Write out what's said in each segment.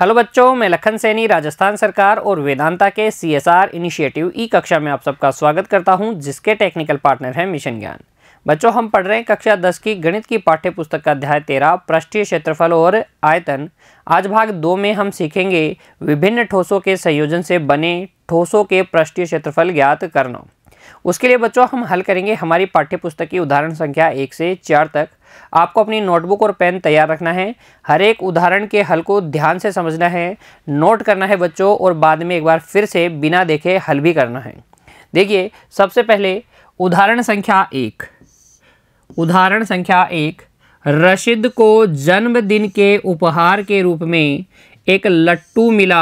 hello बच्चों मैं लखन सैनी राजस्थान सरकार और वेदांता के सीएसआर इनिशिएटिव ई कक्षा में आप सबका स्वागत करता हूं जिसके टेक्निकल पार्टनर हैं मिशन ज्ञान बच्चों हम पढ़ रहे हैं कक्षा 10 की गणित की पाठ्य पुस्तक का अध्याय 13 पृष्ठीय क्षेत्रफल और आयतन आज भाग दो में हम सीखेंगे विभिन्न ठोसों के संयोजन से बने ठोसों के पृष्ठीय क्षेत्रफल ज्ञात करना उसके लिए बच्चों हम हल करेंगे हमारी पाठ्य पुस्तक की उदाहरण संख्या एक से चार तक आपको अपनी नोटबुक और पेन तैयार रखना है हर एक उदाहरण के हल को ध्यान से समझना है नोट करना है बच्चों और बाद में एक बार फिर से बिना देखे हल भी करना है देखिए सबसे पहले उदाहरण संख्या एक उदाहरण संख्या एक रशीद को जन्मदिन के उपहार के रूप में एक लट्टू मिला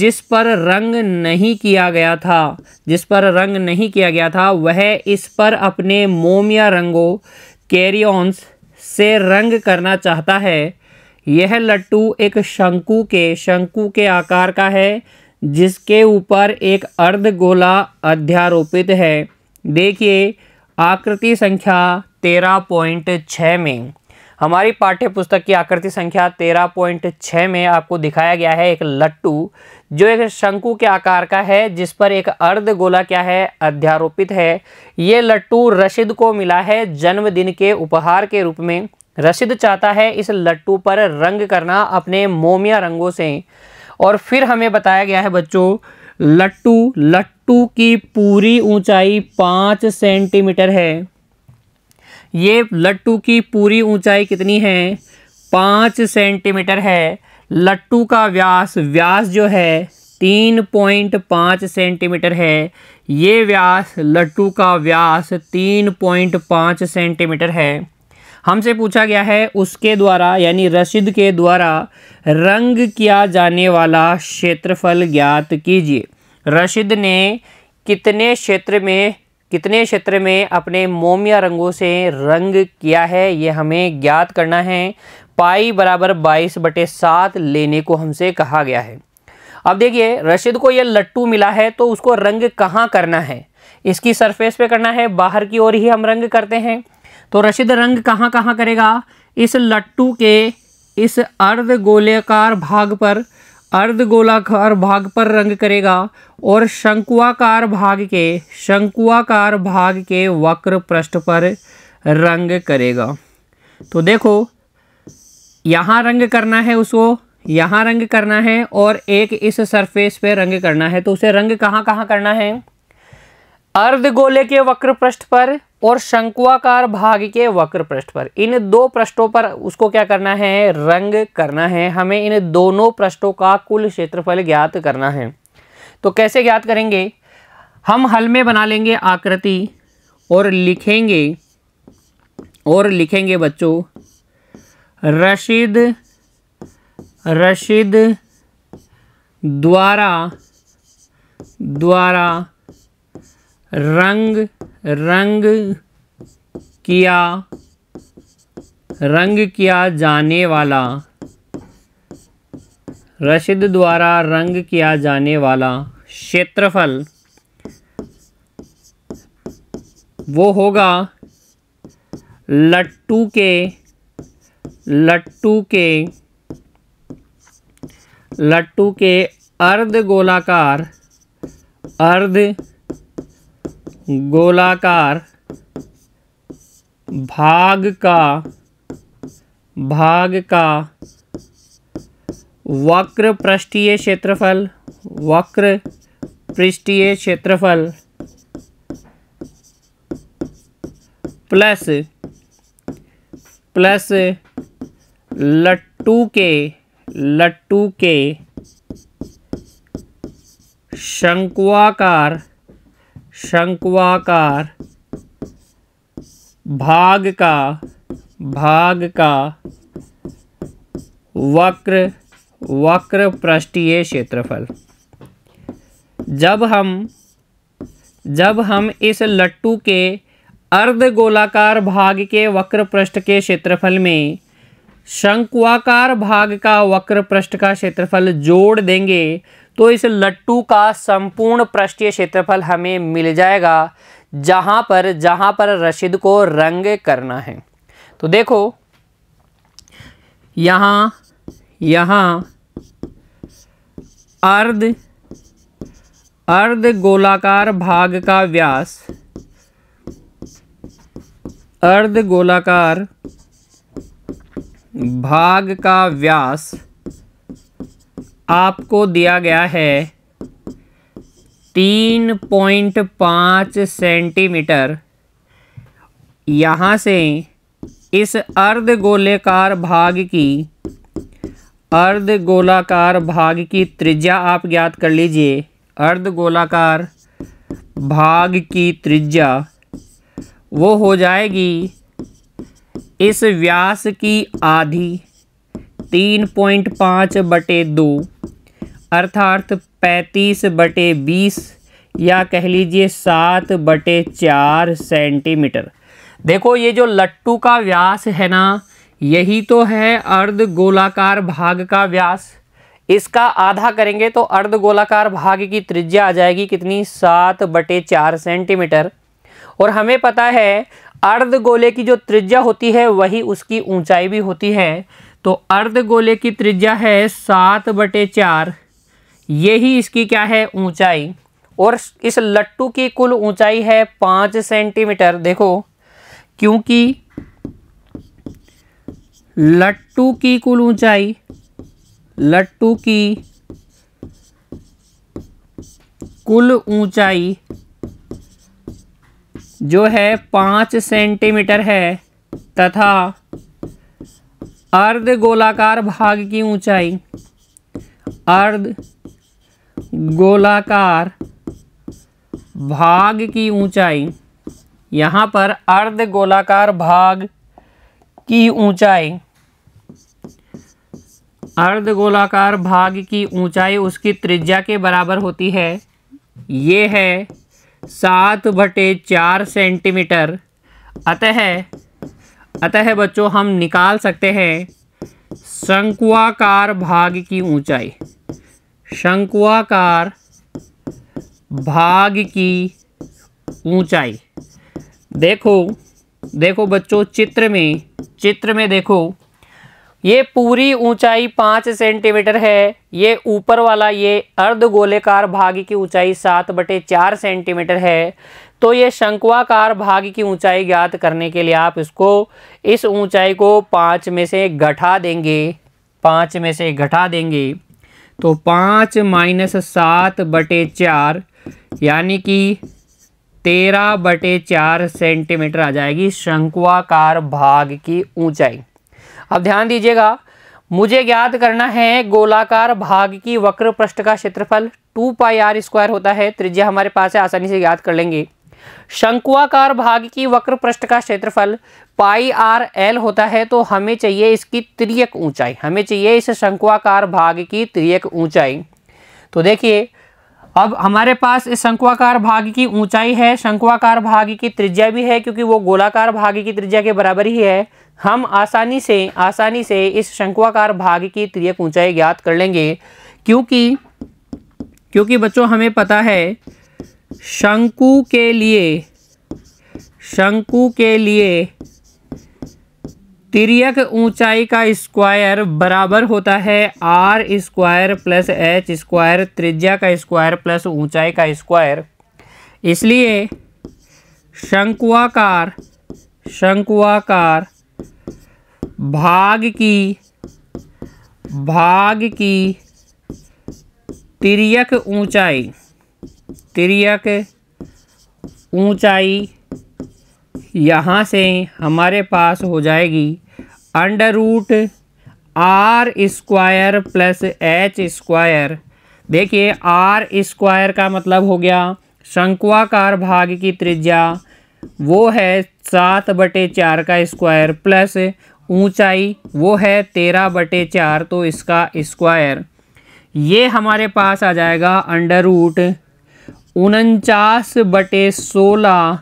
जिस पर रंग नहीं किया गया था जिस पर रंग नहीं किया गया था वह इस पर अपने मोमिया रंगों कैरियॉन्स से रंग करना चाहता है यह लट्टू एक शंकु के शंकु के आकार का है जिसके ऊपर एक अर्ध गोला अध्यारोपित है देखिए आकृति संख्या तेरह पॉइंट छः में हमारी पाठ्य पुस्तक की आकृति संख्या तेरह पॉइंट छः में आपको दिखाया गया है एक लट्टू जो एक शंकु के आकार का है जिस पर एक अर्ध गोला क्या है अध्यारोपित है ये लट्टू रशीद को मिला है जन्मदिन के उपहार के रूप में रशीद चाहता है इस लट्टू पर रंग करना अपने मोमिया रंगों से और फिर हमें बताया गया है बच्चों लट्टू लट्टू की पूरी ऊंचाई पाँच सेंटीमीटर है ये लट्टू की पूरी ऊंचाई कितनी है पाँच सेंटीमीटर है लट्टू का व्यास व्यास जो है तीन पॉइंट पाँच सेंटीमीटर है ये व्यास लट्टू का व्यास तीन पॉइंट पाँच सेंटीमीटर है हमसे पूछा गया है उसके द्वारा यानी रशीद के द्वारा रंग किया जाने वाला क्षेत्रफल ज्ञात कीजिए रशीद ने कितने क्षेत्र में कितने क्षेत्र में अपने मोमिया रंगों से रंग किया है ये हमें ज्ञात करना है पाई बराबर बाईस बटे सात लेने को हमसे कहा गया है अब देखिए रशीद को यह लट्टू मिला है तो उसको रंग कहाँ करना है इसकी सरफेस पे करना है बाहर की ओर ही हम रंग करते हैं तो रशीद रंग कहाँ कहाँ करेगा इस लट्टू के इस अर्ध गोलेकार भाग पर अर्ध गोलाकार भाग पर रंग करेगा और शंकुआकार भाग के शंकुआकार भाग के वक्र पृष्ठ पर रंग करेगा तो देखो यहाँ रंग करना है उसको यहाँ रंग करना है और एक इस सरफेस पे रंग करना है तो उसे रंग कहाँ कहाँ करना है अर्ध गोले के वक्र पृष्ठ पर और शंकुआकार भाग के वक्र पृष्ठ पर इन दो पृष्ठों पर उसको क्या करना है रंग करना है हमें इन दोनों पृष्ठों का कुल क्षेत्रफल ज्ञात करना है तो कैसे ज्ञात करेंगे हम हल में बना लेंगे आकृति और लिखेंगे और लिखेंगे बच्चों रशीद रशीद द्वारा द्वारा रंग रंग किया रंग किया जाने वाला रशिद द्वारा रंग किया जाने वाला क्षेत्रफल वो होगा लट्टू के लट्टू के लट्टू के अर्ध गोलाकार अर्ध गोलाकार भाग का भाग का वक्र पृष्ठीय क्षेत्रफल वक्र पृष्ठीय क्षेत्रफल प्लस प्लस लट्टू के लट्टू के शंकुआकार शंकुआकार भाग का भाग का वक्र वक्र पृष्ठीय क्षेत्रफल जब हम जब हम इस लट्टू के अर्ध गोलाकार भाग के वक्र पृष्ठ के क्षेत्रफल में शंकुआकार भाग का वक्र पृष्ठ का क्षेत्रफल जोड़ देंगे तो इस लट्टू का संपूर्ण पृष्ठीय क्षेत्रफल हमें मिल जाएगा जहां पर जहां पर रसीद को रंग करना है तो देखो यहां यहां अर्ध अर्ध गोलाकार भाग का व्यास अर्ध गोलाकार भाग का व्यास आपको दिया गया है तीन पॉइंट पाँच सेंटीमीटर यहाँ से इस अर्ध गोलेकार भाग की अर्ध गोलाकार भाग की त्रिज्या आप ज्ञात कर लीजिए अर्ध गोलाकार भाग की त्रिज्या वो हो जाएगी इस व्यास की आधी तीन पॉइंट पाँच बटे दो अर्थात पैंतीस बटे बीस या कह लीजिए सात बटे चार सेंटीमीटर देखो ये जो लट्टू का व्यास है ना यही तो है अर्ध गोलाकार भाग का व्यास इसका आधा करेंगे तो अर्ध गोलाकार भाग की त्रिज्या आ जाएगी कितनी सात बटे चार सेंटीमीटर और हमें पता है अर्ध गोले की जो त्रिज्या होती है वही उसकी ऊंचाई भी होती है तो अर्ध गोले की त्रिज्या है सात बटे चार यही इसकी क्या है ऊंचाई और इस लट्टू की कुल ऊंचाई है पाँच सेंटीमीटर देखो क्योंकि लट्टू की कुल ऊंचाई लट्टू की कुल ऊंचाई जो है पाँच सेंटीमीटर है तथा अर्ध गोलाकार भाग की ऊंचाई अर्ध गोलाकार भाग की ऊंचाई यहाँ पर अर्ध गोलाकार भाग की ऊंचाई अर्ध गोलाकार भाग की ऊंचाई उसकी त्रिज्या के बराबर होती है ये है सात बटे चार सेंटीमीटर अतः अतः बच्चों हम निकाल सकते हैं शंकुआकार भाग की ऊंचाई शंकुआकार भाग की ऊंचाई देखो देखो बच्चों चित्र में चित्र में देखो ये पूरी ऊंचाई पाँच सेंटीमीटर है ये ऊपर वाला ये अर्ध गोलेकार भाग की ऊंचाई सात बटे चार सेंटीमीटर है तो ये शंकुआकार भाग की ऊंचाई ज्ञात करने के लिए आप इसको इस ऊंचाई को पाँच में से घटा देंगे पाँच में से घटा देंगे तो पाँच माइनस सात बटे चार यानी कि तेरह बटे चार सेंटीमीटर आ जाएगी शंकुआकार भाग की ऊंचाई अब ध्यान दीजिएगा मुझे ज्ञात करना है गोलाकार भाग की वक्र पृष्ठ का क्षेत्रफल टू पाई आर स्क्वायर होता है त्रिज्या हमारे पास है आसानी से ज्ञात कर लेंगे शंकुआकार भाग की वक्र पृष्ठ का क्षेत्रफल पाई आर एल होता है तो हमें चाहिए इसकी त्रियक ऊंचाई हमें चाहिए इस शंकुआकार भाग की त्रियक ऊंचाई तो देखिए अब हमारे पास इस शंकुआकार भाग की ऊंचाई है शंकुआकार भाग की त्रिज्या भी है क्योंकि वो गोलाकार भाग की त्रिज्या के बराबर ही है हम आसानी से आसानी से इस शंकुआकार भाग की त्रियक ऊंचाई ज्ञात कर लेंगे क्योंकि क्योंकि बच्चों हमें पता है शंकु के लिए शंकु के लिए त्रियक ऊंचाई का स्क्वायर बराबर होता है R square plus H square त्रिज्या का स्क्वायर प्लस ऊंचाई का स्क्वायर इसलिए शंकुआकार शंकुआकार भाग की भाग की तिरक ऊंचाई तिरक ऊंचाई यहाँ से हमारे पास हो जाएगी under root R square plus H square देखिए आर स्क्वायर का मतलब हो गया शंकुआकार भाग की त्रिज्या वो है सात बटे चार का स्क्वायर प्लस ऊंचाई वो है तेरह बटे चार तो इसका स्क्वायर ये हमारे पास आ जाएगा अंडर रूट उनचास बटे सोलह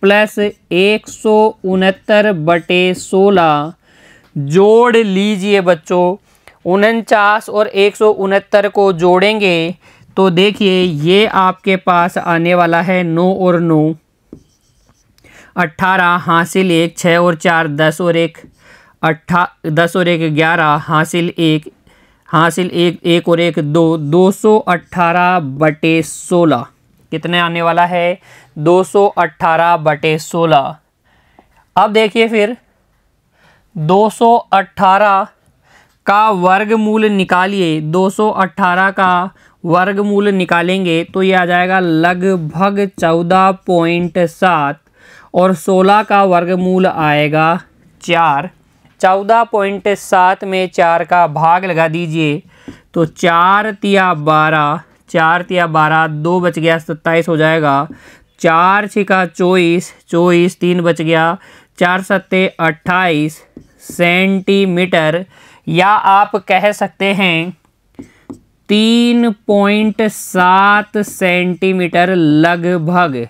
प्लस एक सौ उनहत्तर बटे सोलह जोड़ लीजिए बच्चों उनचास और एक सौ उनहत्तर को जोड़ेंगे तो देखिए ये आपके पास आने वाला है नौ और नौ अट्ठारह हासिल एक छः और चार दस और एक अट्ठा दस और एक ग्यारह हासिल एक हासिल एक एक और एक दो दो सौ अट्ठारह बटे सोलह कितने आने वाला है दो सौ अट्ठारह बटे सोलह अब देखिए फिर दो सौ अट्ठारह का वर्गमूल निकालिए दो सौ अट्ठारह का वर्गमूल निकालेंगे तो ये आ जाएगा लगभग चौदह पॉइंट सात और सोलह का वर्गमूल आएगा चार चौदह पॉइंट सात में चार का भाग लगा दीजिए तो चार तिया बारह चार तिया बारह दो बच गया सत्ताईस हो जाएगा चार छिका चौबीस चौबीस तीन बच गया चार सत्ते अट्ठाईस सेंटीमीटर या आप कह सकते हैं तीन पॉइंट सात सेंटीमीटर लगभग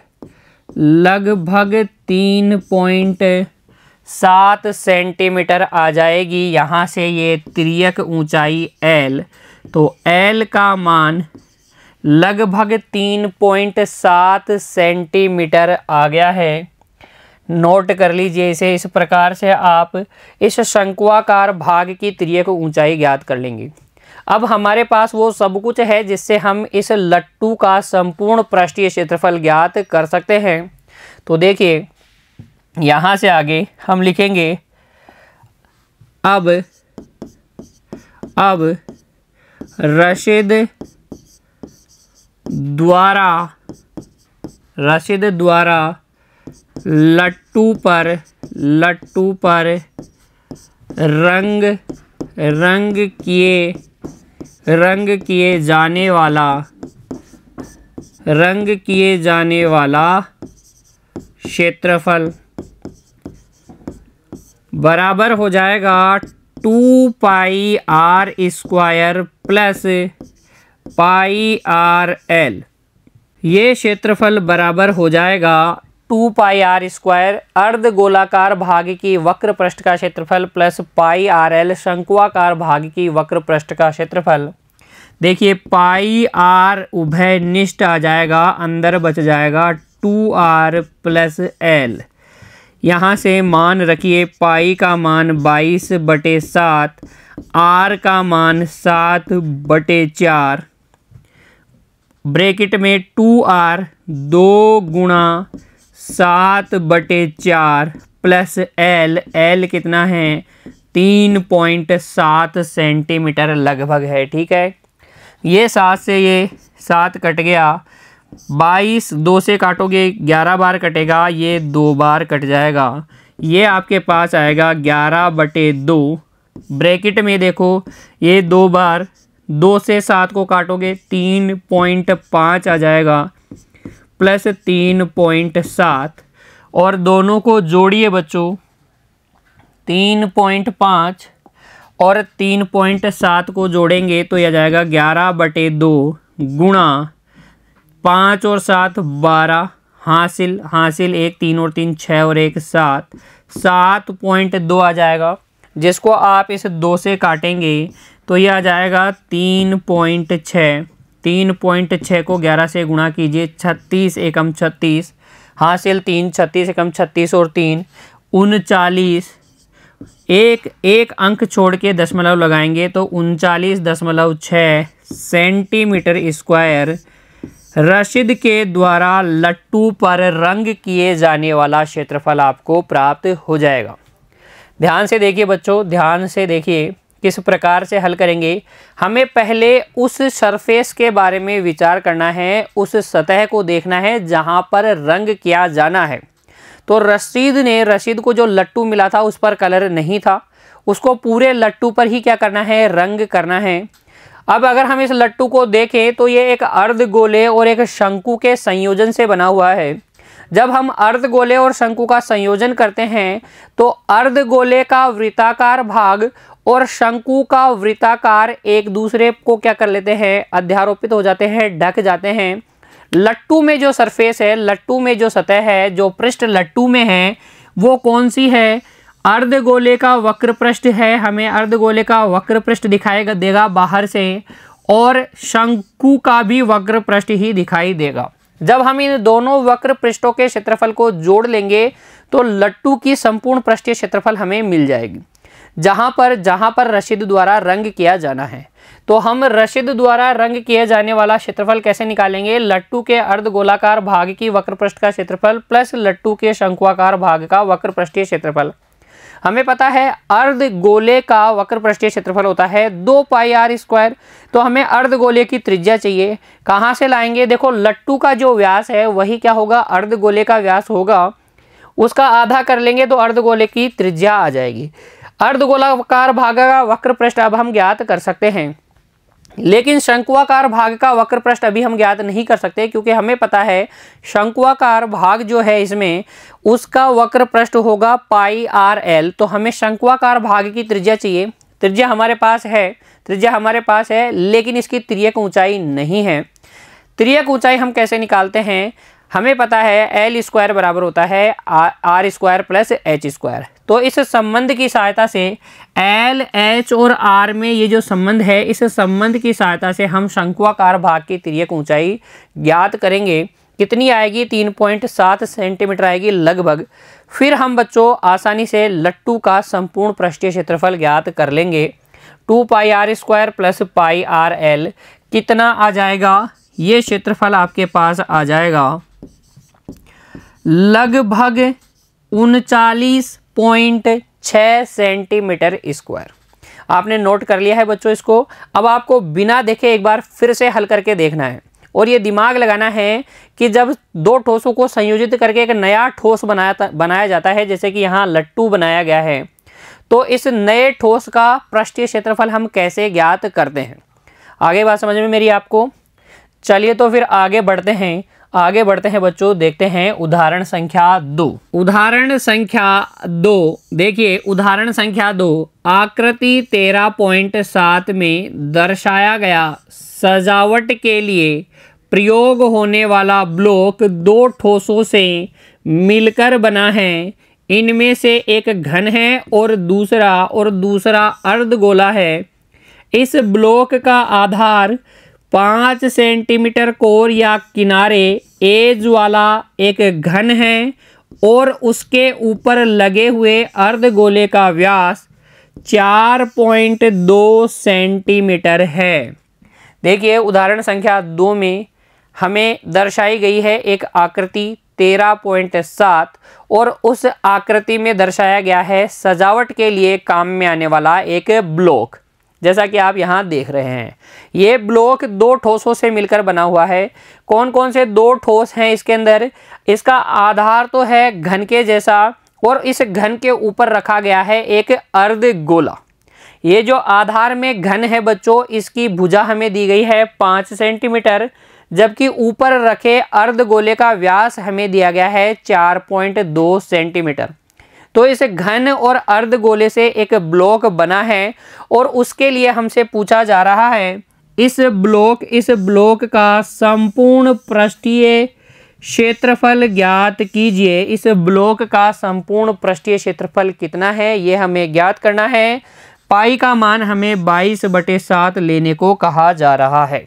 लगभग तीन पॉइंट सात सेंटीमीटर आ जाएगी यहाँ से ये त्रियक ऊंचाई एल तो एल का मान लगभग तीन पॉइंट सात सेंटीमीटर आ गया है नोट कर लीजिए इसे इस प्रकार से आप इस शंकुआकार भाग की त्रियक ऊंचाई ज्ञात कर लेंगे अब हमारे पास वो सब कुछ है जिससे हम इस लट्टू का संपूर्ण पृष्ठीय क्षेत्रफल ज्ञात कर सकते हैं तो देखिए यहाँ से आगे हम लिखेंगे अब अब रशीद द्वारा रशीद द्वारा लट्टू पर लट्टू पर रंग रंग किए रंग किए जाने वाला रंग किए जाने वाला क्षेत्रफल बराबर हो जाएगा two pi R square plus pi R L ये क्षेत्रफल बराबर हो जाएगा टू पाई आर स्क्वायर अर्ध गोलाकार भाग की वक्र पृष्ठ का क्षेत्रफल प्लस पाई आर एल शंकुआकार भाग की वक्र पृष्ठ का क्षेत्रफल देखिए पाई आर उभय निष्ठ आ जाएगा अंदर बच जाएगा टू आर प्लस एल यहाँ से मान रखिए पाई का मान बाईस बटे सात आर का मान सात बटे चार ब्रेकिट में टू आर दो गुणा सात बटे चार प्लस एल एल कितना है तीन पॉइंट सात सेंटीमीटर लगभग है ठीक है ये सात से ये सात कट गया बाईस दो से काटोगे ग्यारह बार कटेगा ये दो बार कट जाएगा ये आपके पास आएगा ग्यारह बटे दो ब्रैकेट में देखो ये दो बार दो से सात को काटोगे तीन पॉइंट पाँच आ जाएगा प्लस तीन पॉइंट सात और दोनों को जोड़िए बच्चों तीन पॉइंट पाँच और तीन पॉइंट सात को जोड़ेंगे तो यह जाएगा ग्यारह बटे दो गुणा पाँच और सात बारह हासिल हासिल एक तीन और तीन छः और एक सात सात पॉइंट दो आ जाएगा जिसको आप इस दो से काटेंगे तो ये आ जाएगा तीन पॉइंट छः तीन पॉइंट छः को ग्यारह से गुणा कीजिए छत्तीस एकम छत्तीस हासिल तीन छत्तीस एकम छत्तीस और तीन उनचालीस एक एक अंक छोड़ के दशमलव लगाएंगे तो उनचालीस दशमलव छः सेंटीमीटर स्क्वायर रशिद के द्वारा लट्टू पर रंग किए जाने वाला क्षेत्रफल आपको प्राप्त हो जाएगा ध्यान से देखिए बच्चों ध्यान से देखिए किस प्रकार से हल करेंगे हमें पहले उस सरफेस के बारे में विचार करना है उस सतह को देखना है जहाँ पर रंग किया जाना है तो रशीद ने रशीद को जो लट्टू मिला था उस पर कलर नहीं था उसको पूरे लट्टू पर ही क्या करना है रंग करना है अब अगर हम इस लट्टू को देखें तो ये एक अर्ध गोले और एक शंकु के संयोजन से बना हुआ है जब हम अर्ध गोले और शंकु का संयोजन करते हैं तो अर्ध गोले का वृत्ताकार भाग और शंकु का वृत्ताकार एक दूसरे को क्या कर लेते हैं अध्यारोपित हो जाते हैं ढक जाते हैं लट्टू में जो सरफेस है लट्टू में जो सतह है जो पृष्ठ लट्टू में है वो कौन सी है अर्ध गोले का वक्र पृष्ठ है हमें अर्ध गोले का वक्र पृष्ठ दिखाई देगा बाहर से और शंकु का भी वक्र पृष्ठ ही दिखाई देगा जब हम इन दोनों वक्र पृष्ठों के क्षेत्रफल को जोड़ लेंगे तो लट्टू की संपूर्ण पृष्ठीय क्षेत्रफल हमें मिल जाएगी जहाँ पर जहाँ पर रशीद द्वारा रंग किया जाना है तो हम रशीद द्वारा रंग किए जाने वाला क्षेत्रफल कैसे निकालेंगे लट्टू के अर्ध गोलाकार भाग की वक्र पृष्ठ का क्षेत्रफल प्लस लट्टू के शंकुआकार भाग का वक्र पृष्ठीय क्षेत्रफल हमें पता है अर्ध गोले का वक्र पृष्ठीय क्षेत्रफल होता है दो पाई आर स्क्वायर तो हमें अर्ध गोले की त्रिज्या चाहिए कहाँ से लाएंगे देखो लट्टू का जो व्यास है वही क्या होगा अर्ध गोले का व्यास होगा उसका आधा कर लेंगे तो अर्ध गोले की त्रिज्या आ जाएगी अर्ध गोलाकार भागा वक्र पृष्ठ अब हम ज्ञात कर सकते हैं लेकिन शंकुआकार भाग का वक्र पृष्ठ अभी हम ज्ञात नहीं कर सकते क्योंकि हमें पता है शंकुआकार भाग जो है इसमें उसका वक्र पृष्ठ होगा पाई आर एल तो हमें शंकुआकार भाग की त्रिज्या चाहिए त्रिज्या हमारे पास है त्रिज्या हमारे पास है लेकिन इसकी त्रियक ऊंचाई नहीं है त्रियक ऊंचाई हम कैसे निकालते हैं हमें पता है एल स्क्वायर बराबर होता है R square plus H square तो इस संबंध की सहायता से एल एच और आर में ये जो संबंध है इस संबंध की सहायता से हम शंकुआकार भाग की त्रियक ऊंचाई ज्ञात करेंगे कितनी आएगी तीन पॉइंट सात सेंटीमीटर आएगी लगभग फिर हम बच्चों आसानी से लट्टू का संपूर्ण पृष्ठीय क्षेत्रफल ज्ञात कर लेंगे two pi R square plus pi R L कितना आ जाएगा ये क्षेत्रफल आपके पास आ जाएगा लगभग उनचालीस पॉइंट छ सेंटीमीटर स्क्वायर आपने नोट कर लिया है बच्चों इसको अब आपको बिना देखे एक बार फिर से हल करके देखना है और ये दिमाग लगाना है कि जब दो ठोसों को संयोजित करके एक नया ठोस बनाया बनाया जाता है जैसे कि यहाँ लट्टू बनाया गया है तो इस नए ठोस का पृष्ठीय क्षेत्रफल हम कैसे ज्ञात करते हैं आगे बात समझ में मेरी आपको चलिए तो फिर आगे बढ़ते हैं आगे बढ़ते हैं बच्चों देखते हैं उदाहरण संख्या दो उदाहरण संख्या दो देखिए उदाहरण संख्या दो आकृति तेरह पॉइंट सात में दर्शाया गया सजावट के लिए प्रयोग होने वाला ब्लॉक दो ठोसों से मिलकर बना है इनमें से एक घन है और दूसरा और दूसरा अर्धगोला है इस ब्लॉक का आधार पाँच सेंटीमीटर कोर या किनारे एज वाला एक घन है और उसके ऊपर लगे हुए अर्ध गोले का व्यास चार पॉइंट दो सेंटीमीटर है देखिए उदाहरण संख्या दो में हमें दर्शाई गई है एक आकृति तेरह पॉइंट सात और उस आकृति में दर्शाया गया है सजावट के लिए काम में आने वाला एक ब्लॉक जैसा कि आप यहाँ देख रहे हैं ये ब्लॉक दो ठोसों से मिलकर बना हुआ है कौन कौन से दो ठोस हैं इसके अंदर इसका आधार तो है घन के जैसा और इस घन के ऊपर रखा गया है एक अर्ध गोला ये जो आधार में घन है बच्चों इसकी भुजा हमें दी गई है पाँच सेंटीमीटर जबकि ऊपर रखे अर्ध गोले का व्यास हमें दिया गया है चार पॉइंट दो सेंटीमीटर तो इस घन और अर्ध गोले से एक ब्लॉक बना है और उसके लिए हमसे पूछा जा रहा है इस ब्लॉक इस ब्लॉक का संपूर्ण पृष्ठीय क्षेत्रफल ज्ञात कीजिए इस ब्लॉक का संपूर्ण पृष्ठीय क्षेत्रफल कितना है ये हमें ज्ञात करना है पाई का मान हमें बाईस बटे सात लेने को कहा जा रहा है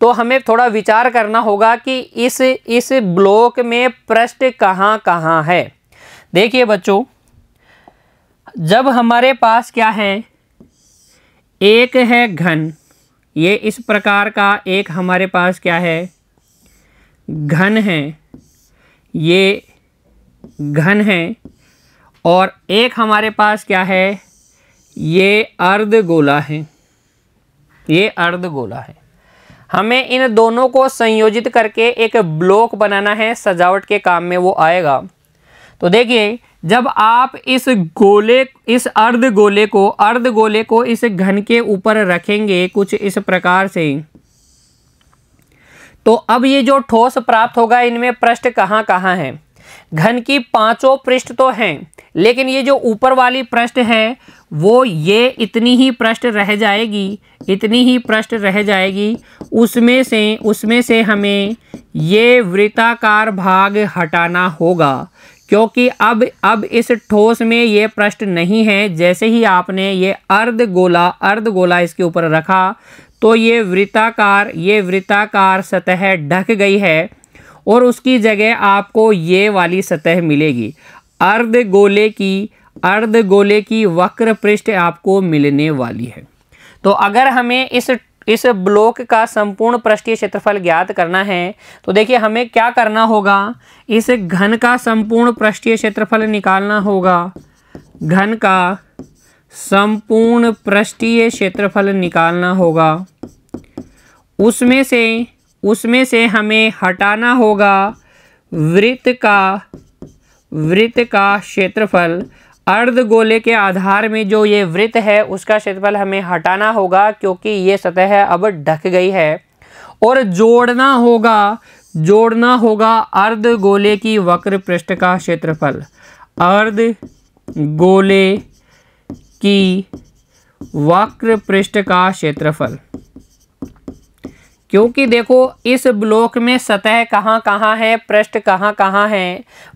तो हमें थोड़ा विचार करना होगा कि इस इस ब्लॉक में पृष्ठ कहाँ कहाँ है देखिए बच्चों जब हमारे पास क्या है एक है घन ये इस प्रकार का एक हमारे पास क्या है घन है ये घन है और एक हमारे पास क्या है ये अर्ध गोला है ये अर्ध गोला है हमें इन दोनों को संयोजित करके एक ब्लॉक बनाना है सजावट के काम में वो आएगा तो देखिए जब आप इस गोले इस अर्ध गोले को अर्ध गोले को इस घन के ऊपर रखेंगे कुछ इस प्रकार से तो अब ये जो ठोस प्राप्त होगा इनमें पृष्ठ कहाँ कहाँ है घन की पांचों पृष्ठ तो हैं लेकिन ये जो ऊपर वाली पृष्ठ है वो ये इतनी ही पृष्ठ रह जाएगी इतनी ही पृष्ठ रह जाएगी उसमें से उसमें से हमें ये वृताकार भाग हटाना होगा क्योंकि अब अब इस ठोस में ये पृष्ठ नहीं है जैसे ही आपने ये अर्ध गोला अर्ध गोला इसके ऊपर रखा तो ये वृत्ताकार ये वृत्ताकार सतह ढक गई है और उसकी जगह आपको ये वाली सतह मिलेगी अर्ध गोले की अर्ध गोले की वक्र पृष्ठ आपको मिलने वाली है तो अगर हमें इस इस ब्लॉक का संपूर्ण पृष्ठीय क्षेत्रफल ज्ञात करना है तो देखिए हमें क्या करना होगा इस घन का संपूर्ण पृष्ठीय क्षेत्रफल निकालना होगा घन का संपूर्ण पृष्ठीय क्षेत्रफल निकालना होगा उसमें से उसमें से हमें हटाना होगा वृत्त का वृत्त का क्षेत्रफल अर्ध गोले के आधार में जो ये वृत्त है उसका क्षेत्रफल हमें हटाना होगा क्योंकि ये सतह अब ढक गई है और जोड़ना होगा जोड़ना होगा अर्ध गोले की वक्र पृष्ठ का क्षेत्रफल अर्ध गोले की वक्र पृष्ठ का क्षेत्रफल क्योंकि देखो इस ब्लॉक में सतह कहाँ कहाँ है पृष्ठ कहाँ कहाँ है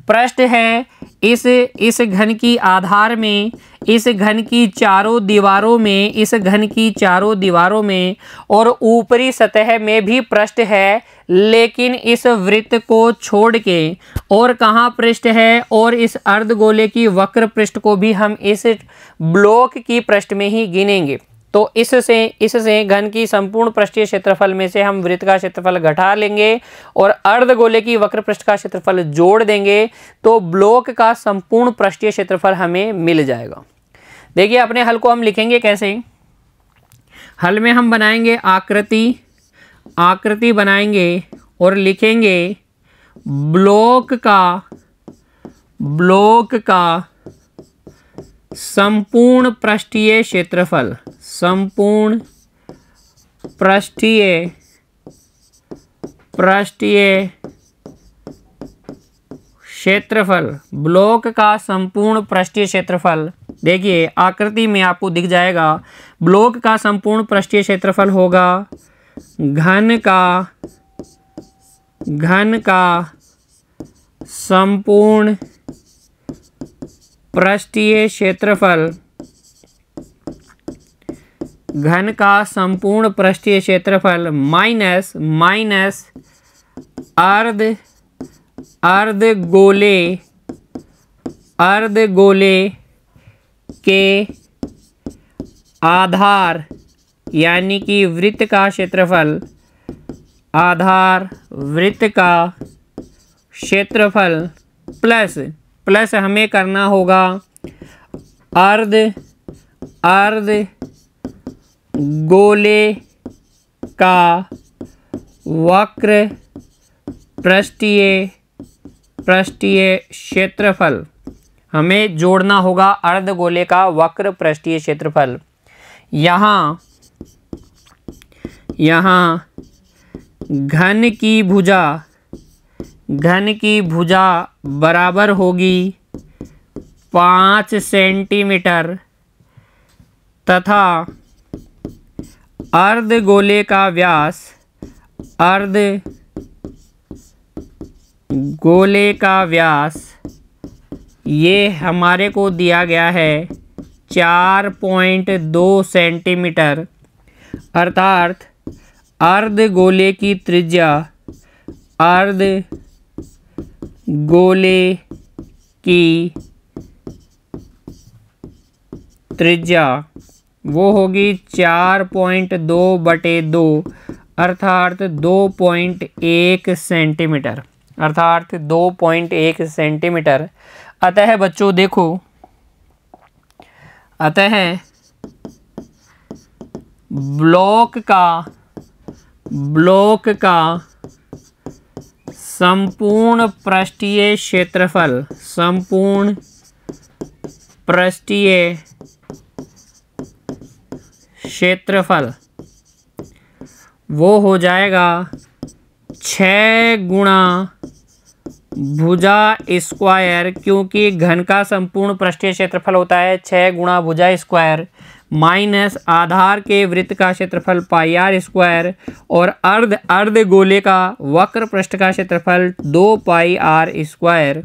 पृष्ठ है इस इस घन की आधार में इस घन की चारों दीवारों में इस घन की चारों दीवारों में और ऊपरी सतह में भी पृष्ठ है लेकिन इस वृत्त को छोड़ के और कहाँ पृष्ठ है और इस अर्धगोले की वक्र पृष्ठ को भी हम इस ब्लॉक की पृष्ठ में ही गिनेंगे तो इससे इससे घन की संपूर्ण पृष्ठीय क्षेत्रफल में से हम वृत्त का क्षेत्रफल घटा लेंगे और अर्ध गोले की वक्र पृष्ठ का क्षेत्रफल जोड़ देंगे तो ब्लॉक का संपूर्ण पृष्ठीय क्षेत्रफल हमें मिल जाएगा देखिए अपने हल को हम लिखेंगे कैसे हल में हम बनाएंगे आकृति आकृति बनाएंगे और लिखेंगे ब्लॉक का ब्लॉक का संपूर्ण पृष्ठीय क्षेत्रफल संपूर्ण पृष्ठीय पृष्ठीय क्षेत्रफल ब्लॉक का संपूर्ण पृष्ठीय क्षेत्रफल देखिए आकृति में आपको दिख जाएगा ब्लॉक का संपूर्ण पृष्ठीय क्षेत्रफल होगा घन का घन का संपूर्ण पृष्ठीय क्षेत्रफल घन का संपूर्ण पृष्ठीय क्षेत्रफल माइनस माइनस अर्ध अर्ध गोले अर्ध गोले के आधार यानी कि वृत्त का क्षेत्रफल आधार वृत्त का क्षेत्रफल प्लस प्लस हमें करना होगा अर्ध अर्ध गोले का वक्र पृष्ठीय पृष्ठीय क्षेत्रफल हमें जोड़ना होगा अर्ध गोले का वक्र पृष्ठीय क्षेत्रफल यहाँ यहाँ घन की भुजा घन की भुजा बराबर होगी पाँच सेंटीमीटर तथा अर्ध गोले का व्यास अर्ध गोले का व्यास ये हमारे को दिया गया है चार पॉइंट दो सेंटीमीटर अर्थात अर्ध गोले की त्रिज्या अर्ध गोले की त्रिज्या वो होगी चार पॉइंट दो बटे दो अर्थात दो पॉइंट एक सेंटीमीटर अर्थात दो पॉइंट एक सेंटीमीटर अतः बच्चों देखो अतः ब्लॉक का ब्लॉक का संपूर्ण पृष्ठीय क्षेत्रफल संपूर्ण पृष्ठीय क्षेत्रफल वो हो जाएगा छ गुणा भुजा स्क्वायर क्योंकि घन का संपूर्ण पृष्ठीय क्षेत्रफल होता है छः गुणा भुजा स्क्वायर माइनस आधार के वृत्त का क्षेत्रफल पाई आर स्क्वायर और अर्ध अर्ध गोले का वक्र पृष्ठ का क्षेत्रफल दो पाई आर स्क्वायर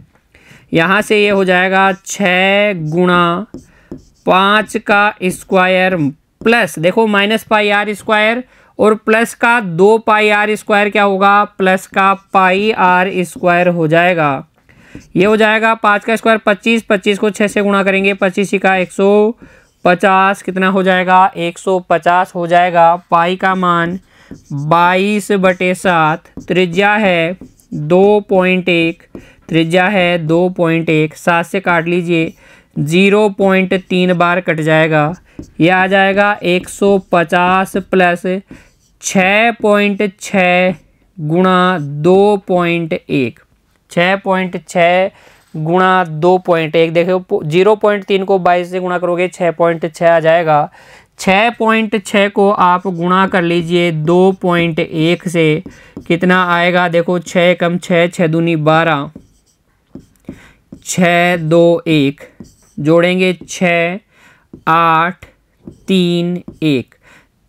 यहाँ से ये हो जाएगा छ गुणा पाँच का स्क्वायर प्लस देखो माइनस पाई आर स्क्वायर और प्लस का दो पाई आर स्क्वायर क्या होगा प्लस का पाई आर स्क्वायर हो जाएगा ये हो जाएगा पाँच का स्क्वायर पच्चीस पच्चीस को छः से गुणा करेंगे पच्चीस का एक सौ पचास कितना हो जाएगा एक सौ पचास हो जाएगा पाई का मान बाईस बटे सात त्रिज्या है दो पॉइंट एक त्रिज्या है दो पॉइंट एक सात से काट लीजिए ज़ीरो पॉइंट तीन बार कट जाएगा यह आ जाएगा एक सौ पचास प्लस छ पॉइंट छ गुणा दो पॉइंट एक छः पॉइंट छः गुणा दो पॉइंट एक देखो जीरो पॉइंट तीन को बाईस से गुणा करोगे छः पॉइंट छः आ जाएगा छः पॉइंट छः को आप गुणा कर लीजिए दो पॉइंट एक से कितना आएगा देखो छः कम छः छः दूनी बारह छः दो एक जोड़ेंगे छः आठ तीन एक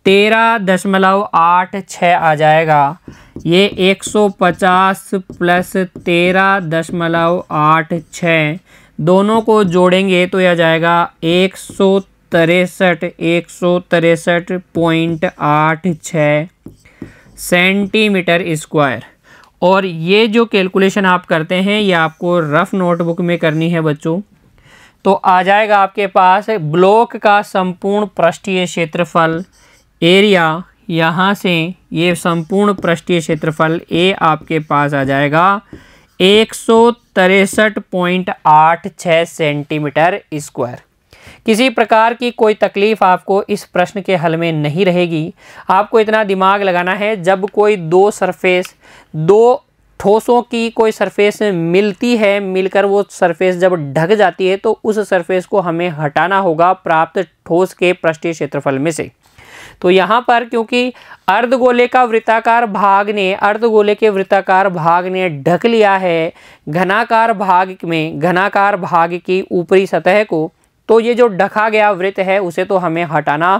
तेरह दशमलव आठ छः आ जाएगा ये 150 प्लस तेरह दशमलव आठ छः दोनों को जोड़ेंगे तो यह जाएगा एक सौ तिरसठ एक सौ तिरसठ पॉइंट आठ छः सेंटीमीटर स्क्वायर और ये जो कैलकुलेशन आप करते हैं ये आपको रफ़ नोटबुक में करनी है बच्चों तो आ जाएगा आपके पास ब्लॉक का संपूर्ण पृष्ठीय क्षेत्रफल एरिया यहाँ से ये संपूर्ण पृष्ठीय क्षेत्रफल ए आपके पास आ जाएगा एक सौ तिरसठ पॉइंट आठ छः सेंटीमीटर स्क्वायर किसी प्रकार की कोई तकलीफ़ आपको इस प्रश्न के हल में नहीं रहेगी आपको इतना दिमाग लगाना है जब कोई दो सरफेस दो ठोसों की कोई सरफेस मिलती है मिलकर वो सरफेस जब ढक जाती है तो उस सरफेस को हमें हटाना होगा प्राप्त ठोस के पृष्ठीय क्षेत्रफल में से तो यहाँ पर क्योंकि अर्धगोले का वृत्ताकार भाग ने अर्धगोले के वृत्ताकार भाग ने ढक लिया है घनाकार भाग में घनाकार भाग की ऊपरी सतह को तो ये जो ढका गया वृत्त है उसे तो हमें हटाना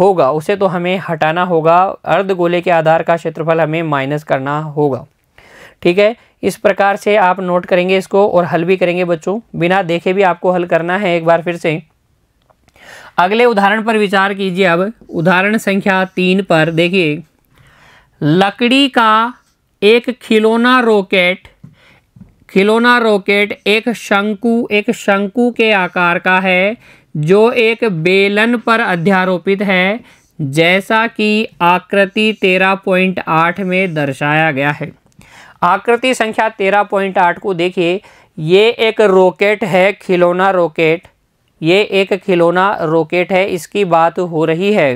होगा उसे तो हमें हटाना होगा अर्धगोले के आधार का क्षेत्रफल हमें माइनस करना होगा ठीक है इस प्रकार से आप नोट करेंगे इसको और हल भी करेंगे बच्चों बिना देखे भी आपको हल करना है एक बार फिर से अगले उदाहरण पर विचार कीजिए अब उदाहरण संख्या तीन पर देखिए लकड़ी का एक खिलौना रॉकेट खिलौना रॉकेट एक शंकु एक शंकु के आकार का है जो एक बेलन पर अध्यारोपित है जैसा कि आकृति तेरह पॉइंट आठ में दर्शाया गया है आकृति संख्या तेरह पॉइंट आठ को देखिए ये एक रॉकेट है खिलौना रॉकेट ये एक खिलौना रॉकेट है इसकी बात हो रही है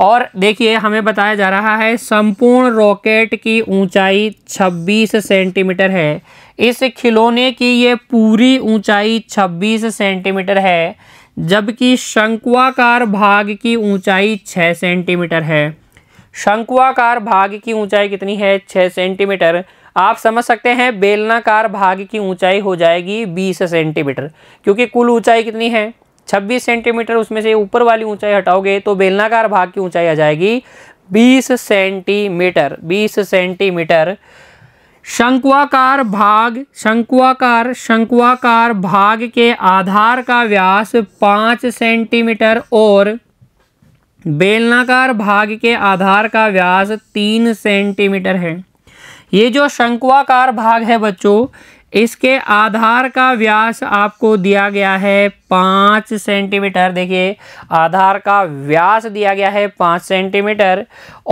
और देखिए हमें बताया जा रहा है संपूर्ण रॉकेट की ऊंचाई 26 सेंटीमीटर है इस खिलौने की ये पूरी ऊंचाई 26 सेंटीमीटर है जबकि शंकुआकार भाग की ऊंचाई 6 सेंटीमीटर है शंकुआकार भाग की ऊंचाई कितनी है 6 सेंटीमीटर आप समझ सकते हैं बेलनाकार भाग की ऊंचाई हो जाएगी 20 सेंटीमीटर क्योंकि कुल ऊंचाई कितनी है 26 सेंटीमीटर उसमें से ऊपर वाली ऊंचाई हटाओगे तो बेलनाकार भाग की ऊंचाई आ जाएगी 20 सेंटीमीटर 20 सेंटीमीटर शंकुआकार भाग शंकुआकार शंकुआकार भाग के आधार का व्यास पाँच सेंटीमीटर और बेलनाकार भाग के आधार का व्यास तीन सेंटीमीटर है ये जो शंकुआकार भाग है बच्चों इसके आधार का व्यास आपको दिया गया है पाँच सेंटीमीटर देखिए आधार का व्यास दिया गया है पाँच सेंटीमीटर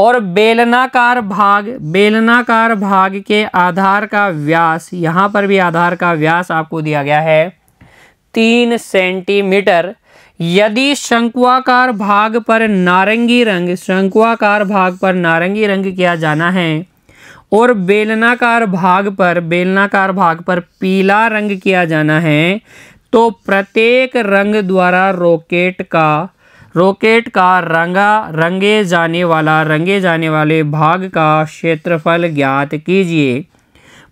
और बेलनाकार भाग बेलनाकार भाग के आधार का व्यास यहाँ पर भी आधार का व्यास आपको दिया गया है तीन सेंटीमीटर यदि शंकुआकार भाग पर नारंगी रंग शंकुआकार भाग पर नारंगी रंग किया जाना है और बेलनाकार भाग पर बेलनाकार भाग पर पीला रंग किया जाना है तो प्रत्येक रंग द्वारा रॉकेट का रॉकेट का रंगा रंगे जाने वाला रंगे जाने वाले भाग का क्षेत्रफल ज्ञात कीजिए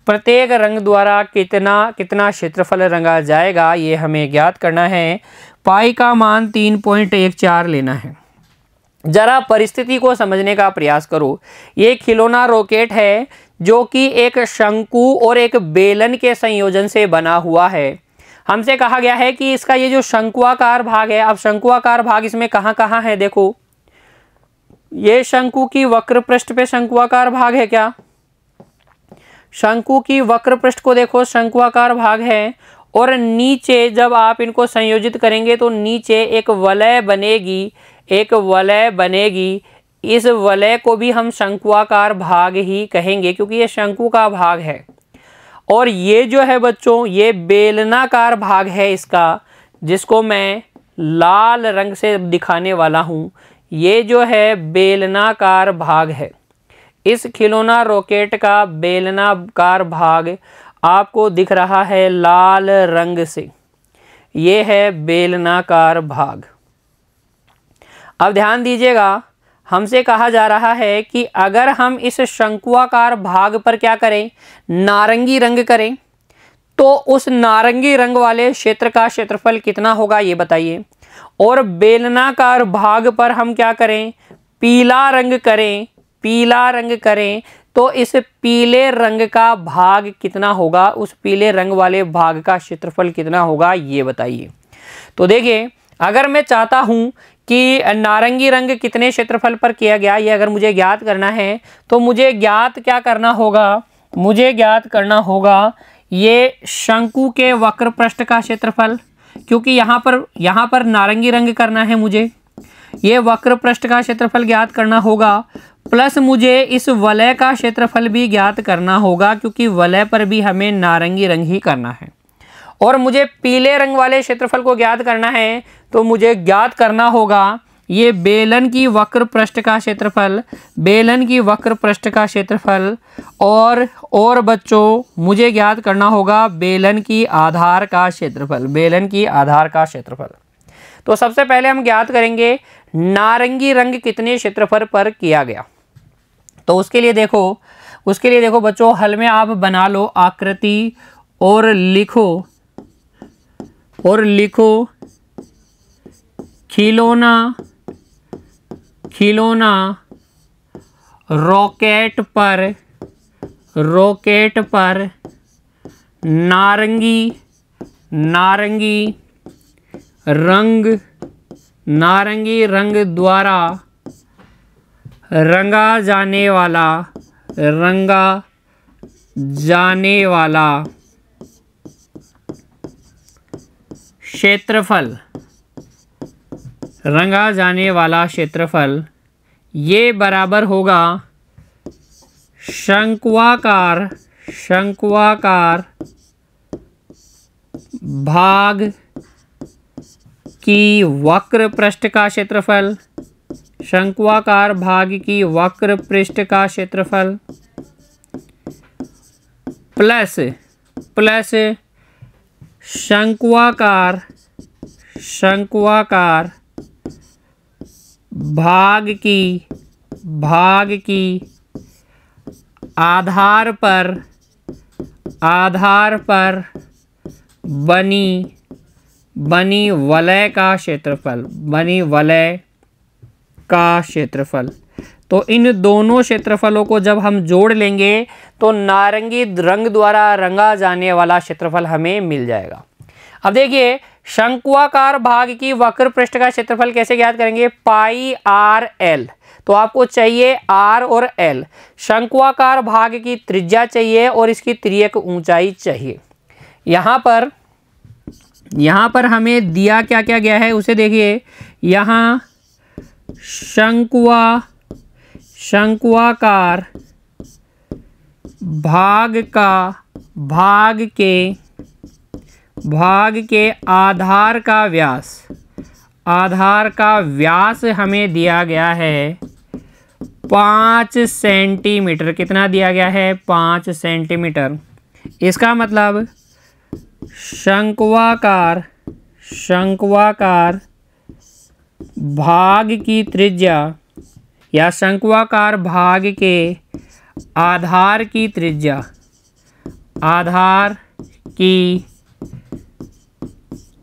प्रत्येक रंग द्वारा कितना कितना क्षेत्रफल रंगा जाएगा ये हमें ज्ञात करना है पाई का मान तीन पॉइंट एक चार लेना है जरा परिस्थिति को समझने का प्रयास करो ये खिलौना रॉकेट है जो कि एक शंकु और एक बेलन के संयोजन से बना हुआ है हमसे कहा गया है कि इसका ये जो शंकुआकार भाग है अब शंकुआकार भाग इसमें कहाँ कहाँ है देखो ये शंकु की वक्र पृष्ठ पे शंकुआकार भाग है क्या शंकु की वक्र पृष्ठ को देखो शंकुआकार भाग है और नीचे जब आप इनको संयोजित करेंगे तो नीचे एक वलय बनेगी एक वलय बनेगी इस वलय को भी हम शंकुआकार भाग ही कहेंगे क्योंकि ये शंकु का भाग है और ये जो है बच्चों ये बेलनाकार भाग है इसका जिसको मैं लाल रंग से दिखाने वाला हूँ ये जो है बेलनाकार भाग है इस खिलौना रॉकेट का बेलनाकार भाग आपको दिख रहा है लाल रंग से ये है बेलनाकार भाग अब ध्यान दीजिएगा हमसे कहा जा रहा है कि अगर हम इस शंकुआकार भाग पर क्या करें नारंगी रंग करें तो उस नारंगी रंग वाले क्षेत्र का क्षेत्रफल कितना होगा ये बताइए और बेलनाकार भाग पर हम क्या करें पीला रंग करें पीला रंग करें तो इस पीले रंग का भाग कितना होगा उस पीले रंग वाले भाग का क्षेत्रफल कितना होगा ये बताइए तो देखिए अगर मैं चाहता हूँ कि नारंगी रंग कितने क्षेत्रफल पर किया गया ये अगर मुझे ज्ञात करना है तो मुझे ज्ञात क्या करना होगा मुझे ज्ञात करना होगा ये शंकु के वक्र पृष्ठ का क्षेत्रफल क्योंकि यहाँ पर यहाँ पर नारंगी रंग करना है मुझे ये वक्र पृष्ठ का क्षेत्रफल ज्ञात करना होगा प्लस मुझे इस वलय का क्षेत्रफल भी ज्ञात करना होगा क्योंकि वलय पर भी हमें नारंगी रंग ही करना है और मुझे पीले रंग वाले क्षेत्रफल को ज्ञात करना है तो मुझे ज्ञात करना होगा ये बेलन की वक्र पृष्ठ का क्षेत्रफल बेलन की वक्र पृष्ठ का क्षेत्रफल और और बच्चों मुझे ज्ञात करना होगा बेलन की आधार का क्षेत्रफल बेलन की आधार का क्षेत्रफल तो सबसे पहले हम ज्ञात करेंगे नारंगी रंग कितने क्षेत्रफल पर किया गया तो उसके लिए देखो उसके लिए देखो बच्चों हल में आप बना लो आकृति और लिखो और लिखो खिलौना खिलौना रॉकेट पर रॉकेट पर नारंगी नारंगी रंग नारंगी रंग द्वारा रंगा जाने वाला रंगा जाने वाला क्षेत्रफल रंगा जाने वाला क्षेत्रफल ये बराबर होगा शंकुआकार शंकुआकार भाग की वक्र पृष्ठ का क्षेत्रफल शंकुआकार भाग की वक्र पृष्ठ का क्षेत्रफल प्लस प्लस शंकुआकार शंकुआकार भाग की भाग की आधार पर आधार पर बनी बनी वलय का क्षेत्रफल बनी वलय का क्षेत्रफल तो इन दोनों क्षेत्रफलों को जब हम जोड़ लेंगे तो नारंगी रंग द्वारा रंगा जाने वाला क्षेत्रफल हमें मिल जाएगा अब देखिए शंकुआकार भाग की वक्र पृष्ठ का क्षेत्रफल कैसे ज्ञात करेंगे पाई आर एल तो आपको चाहिए आर और एल शंकुआकार भाग की त्रिज्या चाहिए और इसकी त्रियक ऊंचाई चाहिए यहाँ पर यहाँ पर हमें दिया क्या क्या गया है उसे देखिए यहाँ शंकुआ शंकुआकार भाग का भाग के भाग के आधार का व्यास आधार का व्यास हमें दिया गया है पाँच सेंटीमीटर कितना दिया गया है पाँच सेंटीमीटर इसका मतलब शंकुआकार शंकुआकार भाग की त्रिज्या या शंकुआकार भाग के आधार की त्रिज्या आधार की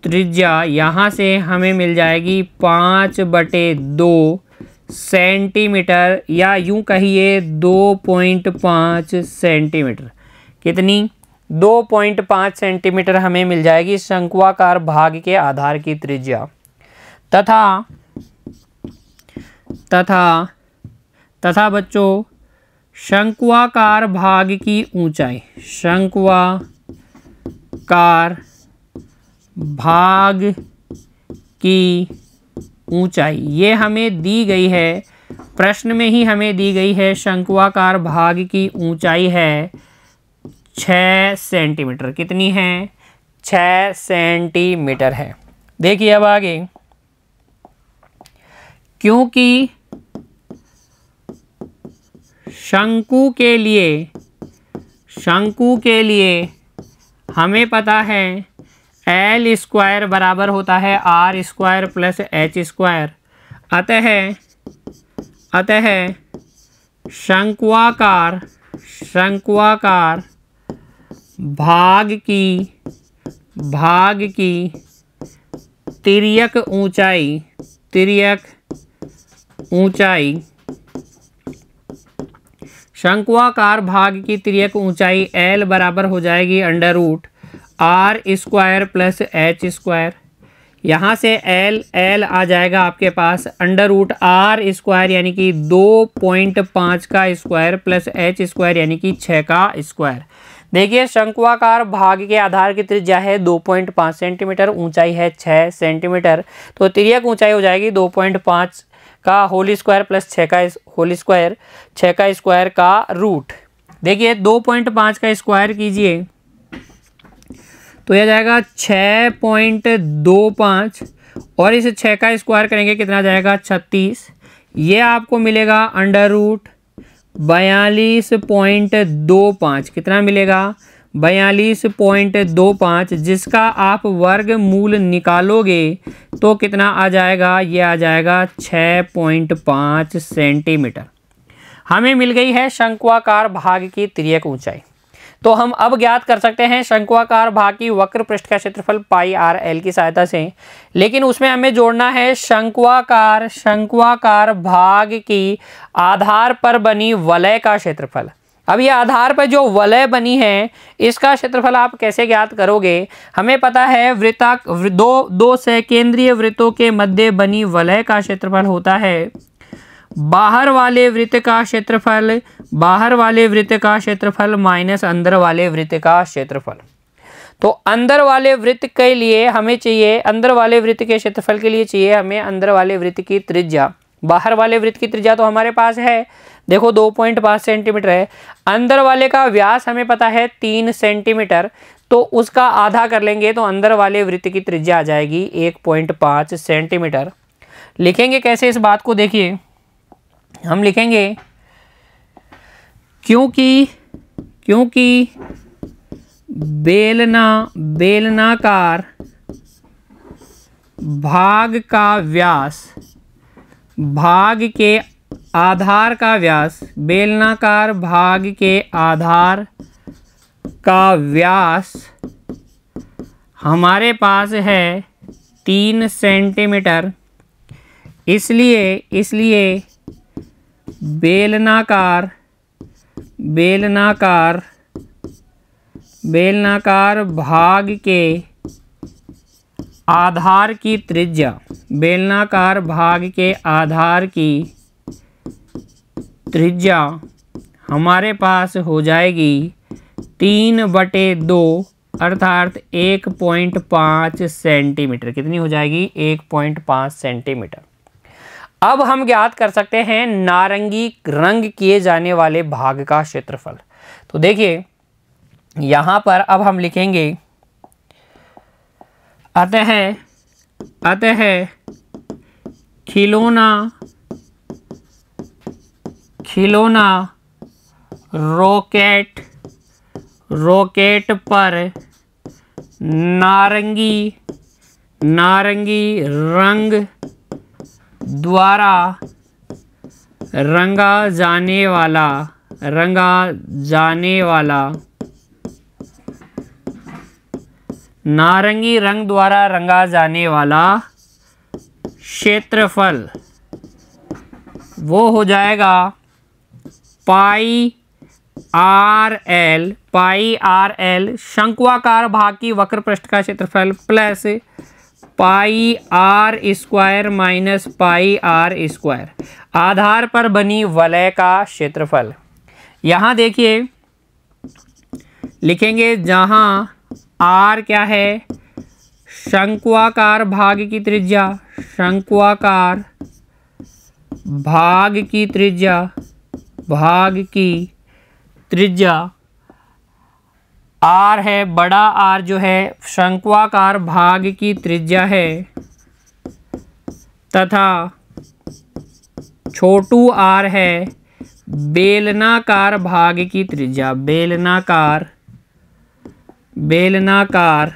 त्रिज्या यहाँ से हमें मिल जाएगी पाँच बटे दो सेंटीमीटर या यूँ कहिए दो पॉइंट पाँच सेंटीमीटर कितनी दो पॉइंट पाँच सेंटीमीटर हमें मिल जाएगी शंकुआकार भाग के आधार की त्रिज्या तथा तथा तथा बच्चों शंकुआकार भाग की ऊंचाई शंकुआकार भाग की ऊंचाई ये हमें दी गई है प्रश्न में ही हमें दी गई है शंकुआकार भाग की ऊंचाई है छ सेंटीमीटर कितनी है छ सेंटीमीटर है देखिए अब आगे क्योंकि शंकु के लिए शंकु के लिए हमें पता है एल स्क्वायर बराबर होता है R square plus H square अतः अतः शंकुआकार शंकुआकार भाग की भाग की तिरक ऊंचाई तिरक ऊंचाई शंकुआकार भाग की त्रियक ऊंचाई एल बराबर हो जाएगी under root R square plus H square यहाँ से एल एल आ जाएगा आपके पास अंडर रूट आर स्क्वायर यानी कि दो पॉइंट पाँच का स्क्वायर प्लस एच स्क्वायर यानी कि छः का स्क्वायर देखिए शंकुआकार भाग के आधार की त्रिज्या है 2.5 सेंटीमीटर ऊंचाई है 6 सेंटीमीटर तो त्रियक ऊंचाई हो जाएगी 2.5 का होल स्क्वायर प्लस छः का होल स्क्वायर छः का स्क्वायर का रूट देखिए दो पॉइंट पाँच का स्क्वायर कीजिए तो यह जाएगा छः पॉइंट दो पाँच और इसे छः का स्क्वायर करेंगे कितना जाएगा छत्तीस ये आपको मिलेगा अंडर रूट बयालीस पॉइंट दो पाँच कितना मिलेगा बयालीस पॉइंट दो पाँच जिसका आप वर्ग मूल निकालोगे तो कितना आ जाएगा ये आ जाएगा छः पॉइंट पाँच सेंटीमीटर हमें मिल गई है शंकुआकार भाग की त्रियक ऊंचाई तो हम अब ज्ञात कर सकते हैं शंकुआकार भाग की वक्र पृष्ठ का क्षेत्रफल पाई आर एल की सहायता से लेकिन उसमें हमें जोड़ना है शंकुआकार शंकुआकार भाग की आधार पर बनी वलय का क्षेत्रफल अब ये आधार पर जो वलय बनी है इसका क्षेत्रफल आप कैसे ज्ञात करोगे हमें पता है वृता दो दो से केंद्रीय वृत्तों के मध्य बनी वलय का क्षेत्रफल होता है बाहर वाले वृत्त का क्षेत्रफल बाहर वाले वृत्त का क्षेत्रफल माइनस अंदर वाले वृत्त का क्षेत्रफल तो अंदर वाले वृत्त के लिए हमें चाहिए अंदर वाले वृत्त के क्षेत्रफल के लिए चाहिए हमें अंदर वाले वृत्त की त्रिज्या बाहर वाले वृत्त की त्रिज्या तो हमारे पास है देखो दो पॉइंट पाँच सेंटीमीटर है अंदर वाले का व्यास हमें पता है तीन सेंटीमीटर तो उसका आधा कर लेंगे तो अंदर वाले वृत्त की त्रिज्या आ जाएगी एक पॉइंट पाँच सेंटीमीटर लिखेंगे कैसे इस बात को देखिए हम लिखेंगे क्योंकि क्योंकि बेलना बेलनाकार भाग का व्यास भाग के आधार का व्यास बेलनाकार भाग के आधार का व्यास हमारे पास है तीन सेंटीमीटर इसलिए इसलिए बेलनाकार बेलनाकार बेलनाकार भाग के आधार की त्रिज्या बेलनाकार भाग के आधार की त्रिज्या हमारे पास हो जाएगी तीन बटे दो अर्थात एक पॉइंट पाँच सेंटीमीटर कितनी हो जाएगी एक पॉइंट पाँच सेंटीमीटर अब हम ज्ञात कर सकते हैं नारंगी रंग किए जाने वाले भाग का क्षेत्रफल तो देखिए यहाँ पर अब हम लिखेंगे अतः अतः खिलौना खिलौना रॉकेट रॉकेट पर नारंगी नारंगी रंग द्वारा रंगा जाने वाला रंगा जाने वाला नारंगी रंग द्वारा रंगा जाने वाला क्षेत्रफल वो हो जाएगा pi R L pi R L शंकुआकार भाग की वक्र पृष्ठ का क्षेत्रफल plus pi R square minus pi R square आधार पर बनी वलय का क्षेत्रफल यहां देखिए लिखेंगे जहां आर क्या है शंकुआकार भाग की त्रिज्या शंकुआकार भाग की त्रिज्या भाग की त्रिज्या आर है बड़ा आर जो है शंक्वाकार भाग की त्रिज्या है तथा छोटू आर है बेलनाकार भाग की त्रिज्या बेलनाकार बेलनाकार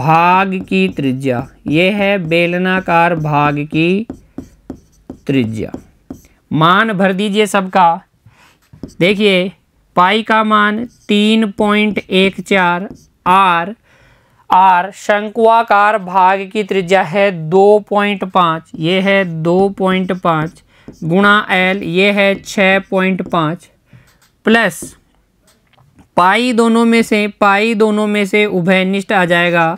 भाग की त्रिज्या यह है बेलनाकार भाग की त्रिज्या मान भर दीजिए सबका देखिए पाई का मान तीन पॉइंट एक चार आर आर शंकुआकार भाग की त्रिज्या है दो पॉइंट पाँच ये है दो पॉइंट पाँच गुणा एल ये है छः पॉइंट पाँच प्लस पाई दोनों में से पाई दोनों में से उभयनिष्ठ आ जाएगा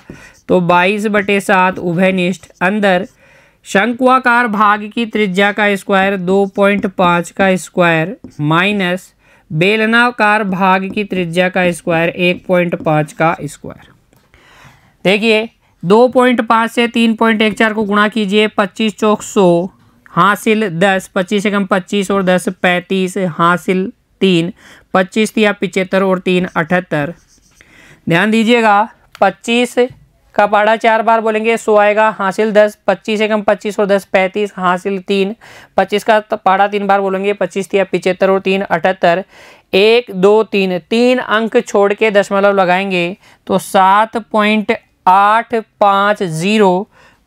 तो बाईस बटे सात उभयनिष्ठ अंदर शंकुआकार भाग की त्रिज्या का स्क्वायर दो पॉइंट पाँच का स्क्वायर माइनस बेलनाकार भाग की त्रिज्या का स्क्वायर एक पॉइंट पाँच का स्क्वायर देखिए दो पॉइंट पाँच से तीन पॉइंट एक चार को गुणा कीजिए पच्चीस चौक सौ हासिल दस पच्चीस से कम पच्चीस और दस पैंतीस हासिल तीन पच्चीस या पिचहत्तर और तीन अठहत्तर ध्यान दीजिएगा पच्चीस कपाड़ा चार बार बोलेंगे सो आएगा हासिल दस पच्चीस एकम पच्चीस और दस पैंतीस हासिल तीन पच्चीस का पाड़ा तीन बार बोलेंगे पच्चीस या पिचहत्तर और तीन अठहत्तर एक दो तीन तीन अंक छोड़ के दशमलव लगाएंगे तो सात पॉइंट आठ पाँच ज़ीरो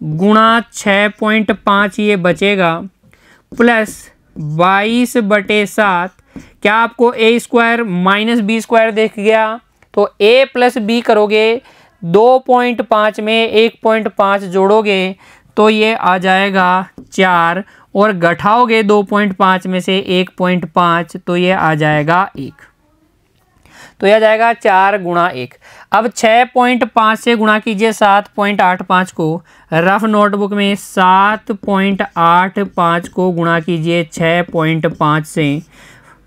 गुणा छः पॉइंट पाँच ये बचेगा प्लस बाईस बटे सात क्या आपको A square minus B square देख गया तो ए प्लस बी करोगे दो पॉइंट पाँच में एक पॉइंट पाँच जोड़ोगे तो ये आ जाएगा चार और गठाओगे दो पॉइंट पाँच में से एक पॉइंट पाँच तो ये आ जाएगा एक तो यह आ जाएगा चार गुणा एक अब छः पॉइंट पाँच से गुणा कीजिए सात पॉइंट आठ पाँच को रफ नोटबुक में सात पॉइंट आठ पाँच को गुणा कीजिए छः पॉइंट पाँच से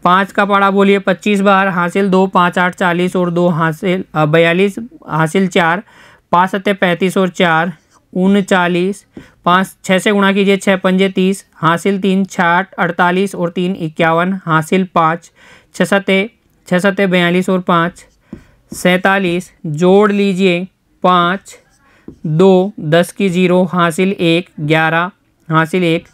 पाँच का पड़ा बोलिए पच्चीस बार हासिल दो पाँच आठ चालीस और दो हासिल बयालीस हासिल चार पाँच सत्य पैंतीस और चार उनचालीस पाँच छः से गुणा कीजिए छः पंजे तीस हासिल तीन छाठ अड़तालीस और तीन इक्यावन हासिल पाँच छः सत्य छः सत्य बयालीस और पाँच सैंतालीस जोड़ लीजिए पाँच दो दस की ज़ीरो हासिल एक ग्यारह हासिल एक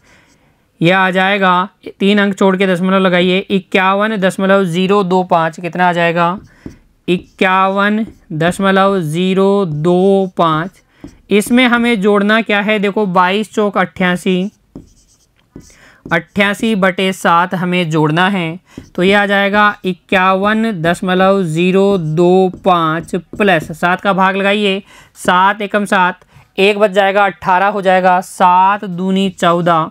यह आ जाएगा तीन अंक छोड़ के दशमलव लगाइए इक्यावन दशमलव ज़ीरो दो पाँच कितना आ जाएगा इक्यावन दशमलव ज़ीरो दो पाँच इसमें हमें जोड़ना क्या है देखो बाईस चौक अट्ठासी अट्ठासी बटे सात हमें जोड़ना है तो ये आ जाएगा इक्यावन दशमलव ज़ीरो दो पाँच प्लस सात का भाग लगाइए सात एकम सात एक बच जाएगा अट्ठारह हो जाएगा सात दूनी चौदह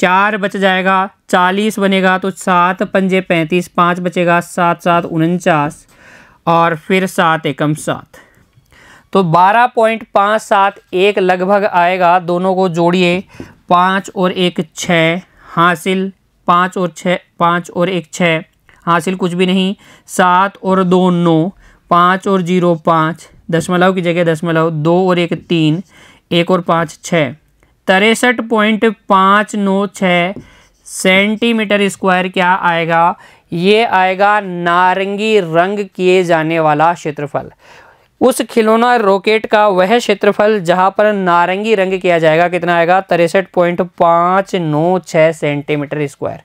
चार बच जाएगा चालीस बनेगा तो सात पंजे पैंतीस पाँच बचेगा सात सात उनचास और फिर सात एकम सात तो बारह पॉइंट पाँच सात एक लगभग आएगा दोनों को जोड़िए पाँच और एक छः हासिल पाँच और छः पाँच और एक छः हासिल कुछ भी नहीं सात और दो नौ पाँच और जीरो पाँच दशमलव की जगह दशमलव दो और एक तीन एक और पाँच छः तिरसठ पॉइंट पाँच नौ छः सेंटीमीटर स्क्वायर क्या आएगा ये आएगा नारंगी रंग किए जाने वाला क्षेत्रफल उस खिलौना रॉकेट का वह क्षेत्रफल जहां पर नारंगी रंग किया जाएगा कितना आएगा तिरसठ पॉइंट पाँच नौ छः सेंटीमीटर स्क्वायर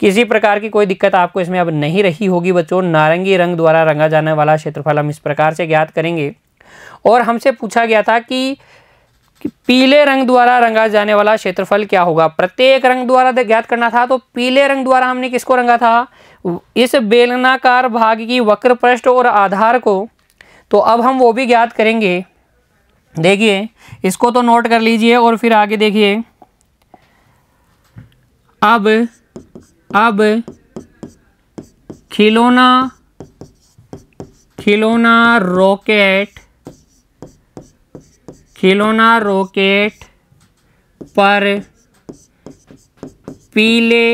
किसी प्रकार की कोई दिक्कत आपको इसमें अब नहीं रही होगी बच्चों नारंगी रंग द्वारा रंगा जाने वाला क्षेत्रफल हम इस प्रकार से ज्ञात करेंगे और हमसे पूछा गया था कि कि पीले रंग द्वारा रंगा जाने वाला क्षेत्रफल क्या होगा प्रत्येक रंग द्वारा तो ज्ञात करना था तो पीले रंग द्वारा हमने किसको रंगा था इस बेलनाकार भाग की वक्र पृष्ठ और आधार को तो अब हम वो भी ज्ञात करेंगे देखिए इसको तो नोट कर लीजिए और फिर आगे देखिए अब अब खिलौना खिलौना रॉकेट खिलौना रॉकेट पर पीले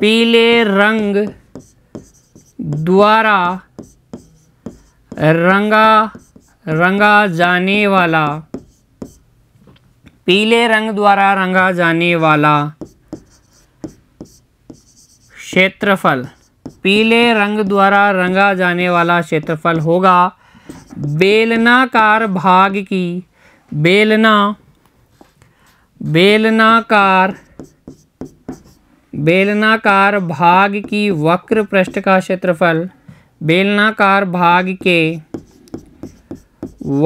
पीले रंग द्वारा रंगा रंगा जाने वाला पीले रंग द्वारा रंगा जाने वाला क्षेत्रफल पीले रंग द्वारा रंगा जाने वाला क्षेत्रफल होगा बेलनाकार भाग की बेलना बेलनाकार बेलनाकार भाग की वक्र पृष्ठ का क्षेत्रफल बेलनाकार भाग के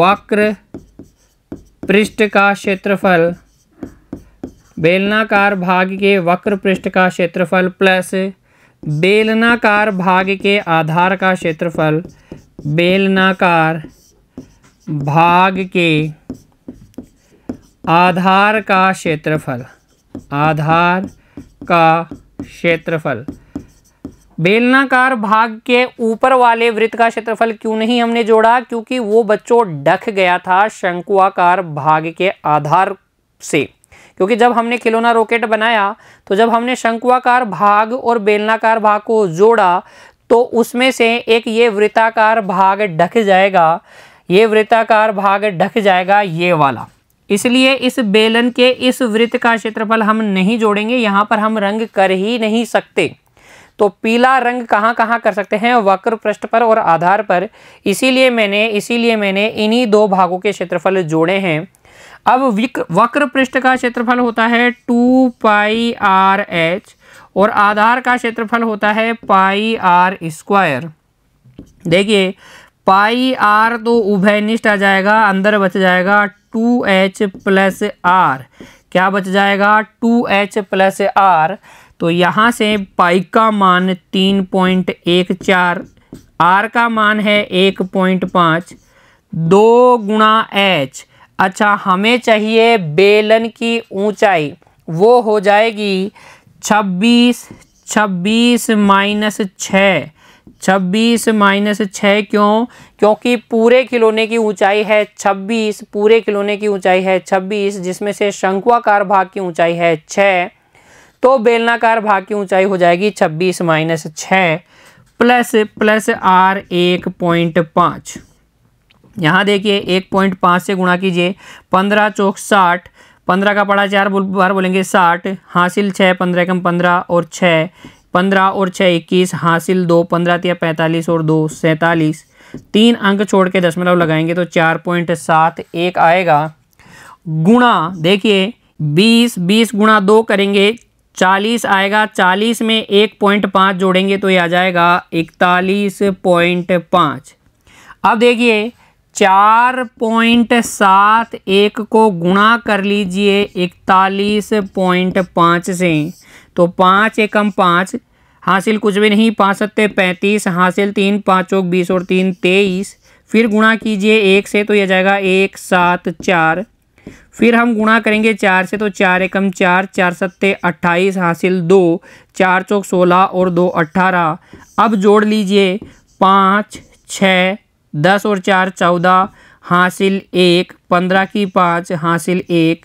वक्र पृष्ठ का क्षेत्रफल बेलनाकार भाग के वक्र पृष्ठ का क्षेत्रफल प्लस बेलनाकार भाग के आधार का क्षेत्रफल बेलनाकार भाग के आधार का क्षेत्रफल आधार का क्षेत्रफल बेलनाकार भाग के ऊपर वाले वृत्त का क्षेत्रफल क्यों नहीं हमने जोड़ा क्योंकि वो बच्चों ढक गया था शंकुआकार भाग के आधार से क्योंकि जब हमने खिलौना रॉकेट बनाया तो जब हमने शंकुआकार भाग और बेलनाकार भाग को जोड़ा तो उसमें से एक ये वृत्ताकार भाग ढक जाएगा ये वृत्ताकार भाग ढक जाएगा ये वाला इसलिए इस बेलन के इस वृत्त का क्षेत्रफल हम नहीं जोड़ेंगे यहाँ पर हम रंग कर ही नहीं सकते तो पीला रंग कहाँ कहाँ कर सकते हैं वक्र पृष्ठ पर और आधार पर इसीलिए मैंने इसीलिए मैंने इन्हीं दो भागों के क्षेत्रफल जोड़े हैं अब वक्र पृष्ठ का क्षेत्रफल होता है टू पाई आर एच और आधार का क्षेत्रफल होता है पाई आर स्क्वायर देखिए पाई आर तो उभयनिष्ठ आ जाएगा अंदर बच जाएगा टू एच प्लस आर क्या बच जाएगा टू एच प्लस आर तो यहाँ से पाई का मान तीन पॉइंट एक चार आर का मान है एक पॉइंट पाँच दो गुणा एच अच्छा हमें चाहिए बेलन की ऊंचाई वो हो जाएगी छब्बीस छब्बीस माइनस छ छब्बीस माइनस छः क्यों क्योंकि पूरे खिलौने की ऊंचाई है छब्बीस पूरे खिलौने की ऊंचाई है छब्बीस जिसमें से शंकुआकार भाग की ऊंचाई है छः तो बेलनाकार भाग की ऊंचाई हो जाएगी छब्बीस माइनस छः प्लस प्लस आर एक पॉइंट पाँच यहाँ देखिए एक पॉइंट पाँच से गुणा कीजिए पंद्रह चौक साठ पंद्रह का पड़ा चार बोल बार बोलेंगे साठ हासिल छः पंद्रह कम पंद्रह और छः पंद्रह और छः इक्कीस हासिल दो पंद्रह तिया पैंतालीस और दो सैंतालीस तीन अंक छोड़ के दशमलव लगाएंगे तो चार पॉइंट सात एक आएगा गुणा देखिए बीस बीस गुणा दो करेंगे चालीस आएगा चालीस में एक पॉइंट पाँच जोड़ेंगे तो ये आ जाएगा इकतालीस पॉइंट पाँच अब देखिए चार पॉइंट सात एक को गुणा कर लीजिए इकतालीस पॉइंट पाँच से तो पाँच एकम पाँच हासिल कुछ भी नहीं पाँच सत्ते पैंतीस हासिल तीन पाँच चौक बीस और तीन तेईस फिर गुणा कीजिए एक से तो यह जाएगा एक सात चार फिर हम गुणा करेंगे चार से तो चार एकम चार चार सत्ते अट्ठाईस हासिल दो चार चौक सोलह और दो अट्ठारह अब जोड़ लीजिए पाँच छः दस और चार चौदह हासिल एक पंद्रह की पाँच हासिल एक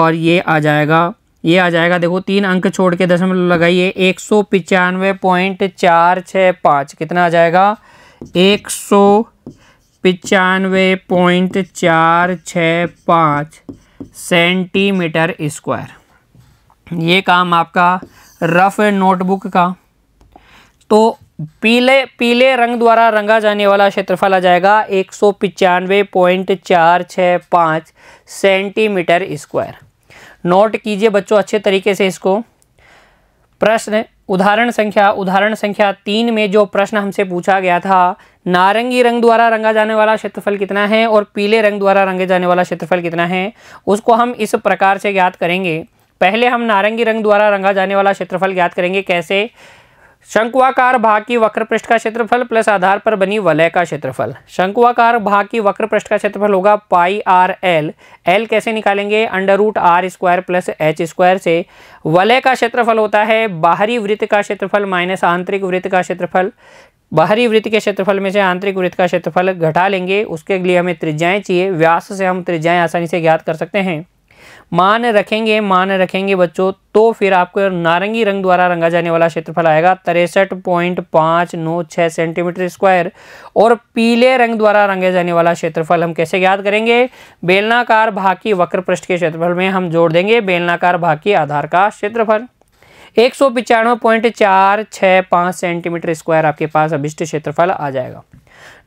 और ये आ जाएगा ये आ जाएगा देखो तीन अंक छोड़ के दशमलव लगाइए एक सौ पचानवे पॉइंट चार छः पाँच कितना आ जाएगा एक सौ पचानवे पॉइंट चार छः पाँच सेंटीमीटर स्क्वायर ये काम आपका रफ नोटबुक का तो पीले पीले रंग द्वारा रंगा जाने वाला क्षेत्रफल आ जाएगा एक सौ पचानवे पॉइंट चार छः पाँच सेंटीमीटर स्क्वायर नोट कीजिए बच्चों अच्छे तरीके से इसको प्रश्न उदाहरण संख्या उदाहरण संख्या तीन में जो प्रश्न हमसे पूछा गया था नारंगी रंग द्वारा रंगा जाने वाला क्षेत्रफल कितना है और पीले रंग द्वारा रंगे जाने वाला क्षेत्रफल कितना है उसको हम इस प्रकार से ज्ञात करेंगे पहले हम नारंगी रंग द्वारा रंगा जाने वाला क्षेत्रफल ज्ञात करेंगे कैसे शंकुआकार भाग की वक्र पृष्ठ का क्षेत्रफल प्लस आधार पर बनी वलय का क्षेत्रफल शंकुआकार भाग की वक्र पृष्ठ का क्षेत्रफल होगा पाई आर एल एल कैसे निकालेंगे under root R square plus H square से वलय का क्षेत्रफल होता है बाहरी वृत्त का क्षेत्रफल माइनस आंतरिक वृत्त का क्षेत्रफल बाहरी वृत्त के क्षेत्रफल में से आंतरिक वृत्त का क्षेत्रफल घटा लेंगे उसके लिए हमें त्रिज्याएँ चाहिए व्यास से हम त्रिज्याएँ आसानी से ज्ञात कर सकते हैं मान रखेंगे मान रखेंगे बच्चों तो फिर आपको नारंगी रंग द्वारा रंगा जाने वाला क्षेत्रफल आएगा तिरसठ पॉइंट पाँच नौ छः सेंटीमीटर स्क्वायर और पीले रंग द्वारा रंगे जाने वाला क्षेत्रफल हम कैसे याद करेंगे बेलनाकार भाग की वक्र पृष्ठ के क्षेत्रफल में हम जोड़ देंगे बेलनाकार भाग की आधार का क्षेत्रफल एक सौ पिचानवे पॉइंट चार छः पाँच सेंटीमीटर स्क्वायर आपके पास अभिष्ट क्षेत्रफल आ जाएगा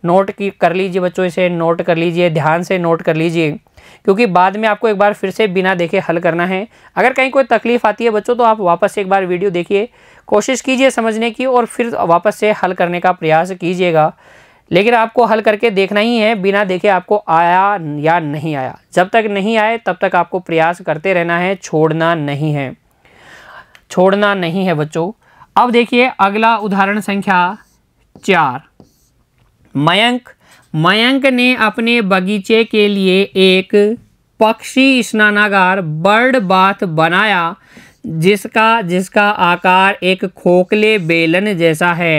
नोट की कर लीजिए बच्चों इसे नोट कर लीजिए ध्यान से नोट कर लीजिए क्योंकि बाद में आपको एक बार फिर से बिना देखे हल करना है अगर कहीं कोई तकलीफ़ आती है बच्चों तो आप वापस से एक बार वीडियो देखिए कोशिश कीजिए समझने की और फिर वापस से हल करने का प्रयास कीजिएगा लेकिन आपको हल करके देखना ही है बिना देखे आपको आया या नहीं आया जब तक नहीं आए तब तक आपको प्रयास करते रहना है छोड़ना नहीं है छोड़ना नहीं है बच्चों अब देखिए अगला उदाहरण संख्या चार मयंक मयंक ने अपने बगीचे के लिए एक पक्षी स्नानागार बर्ड बाथ बनाया जिसका जिसका आकार एक खोखले बेलन जैसा है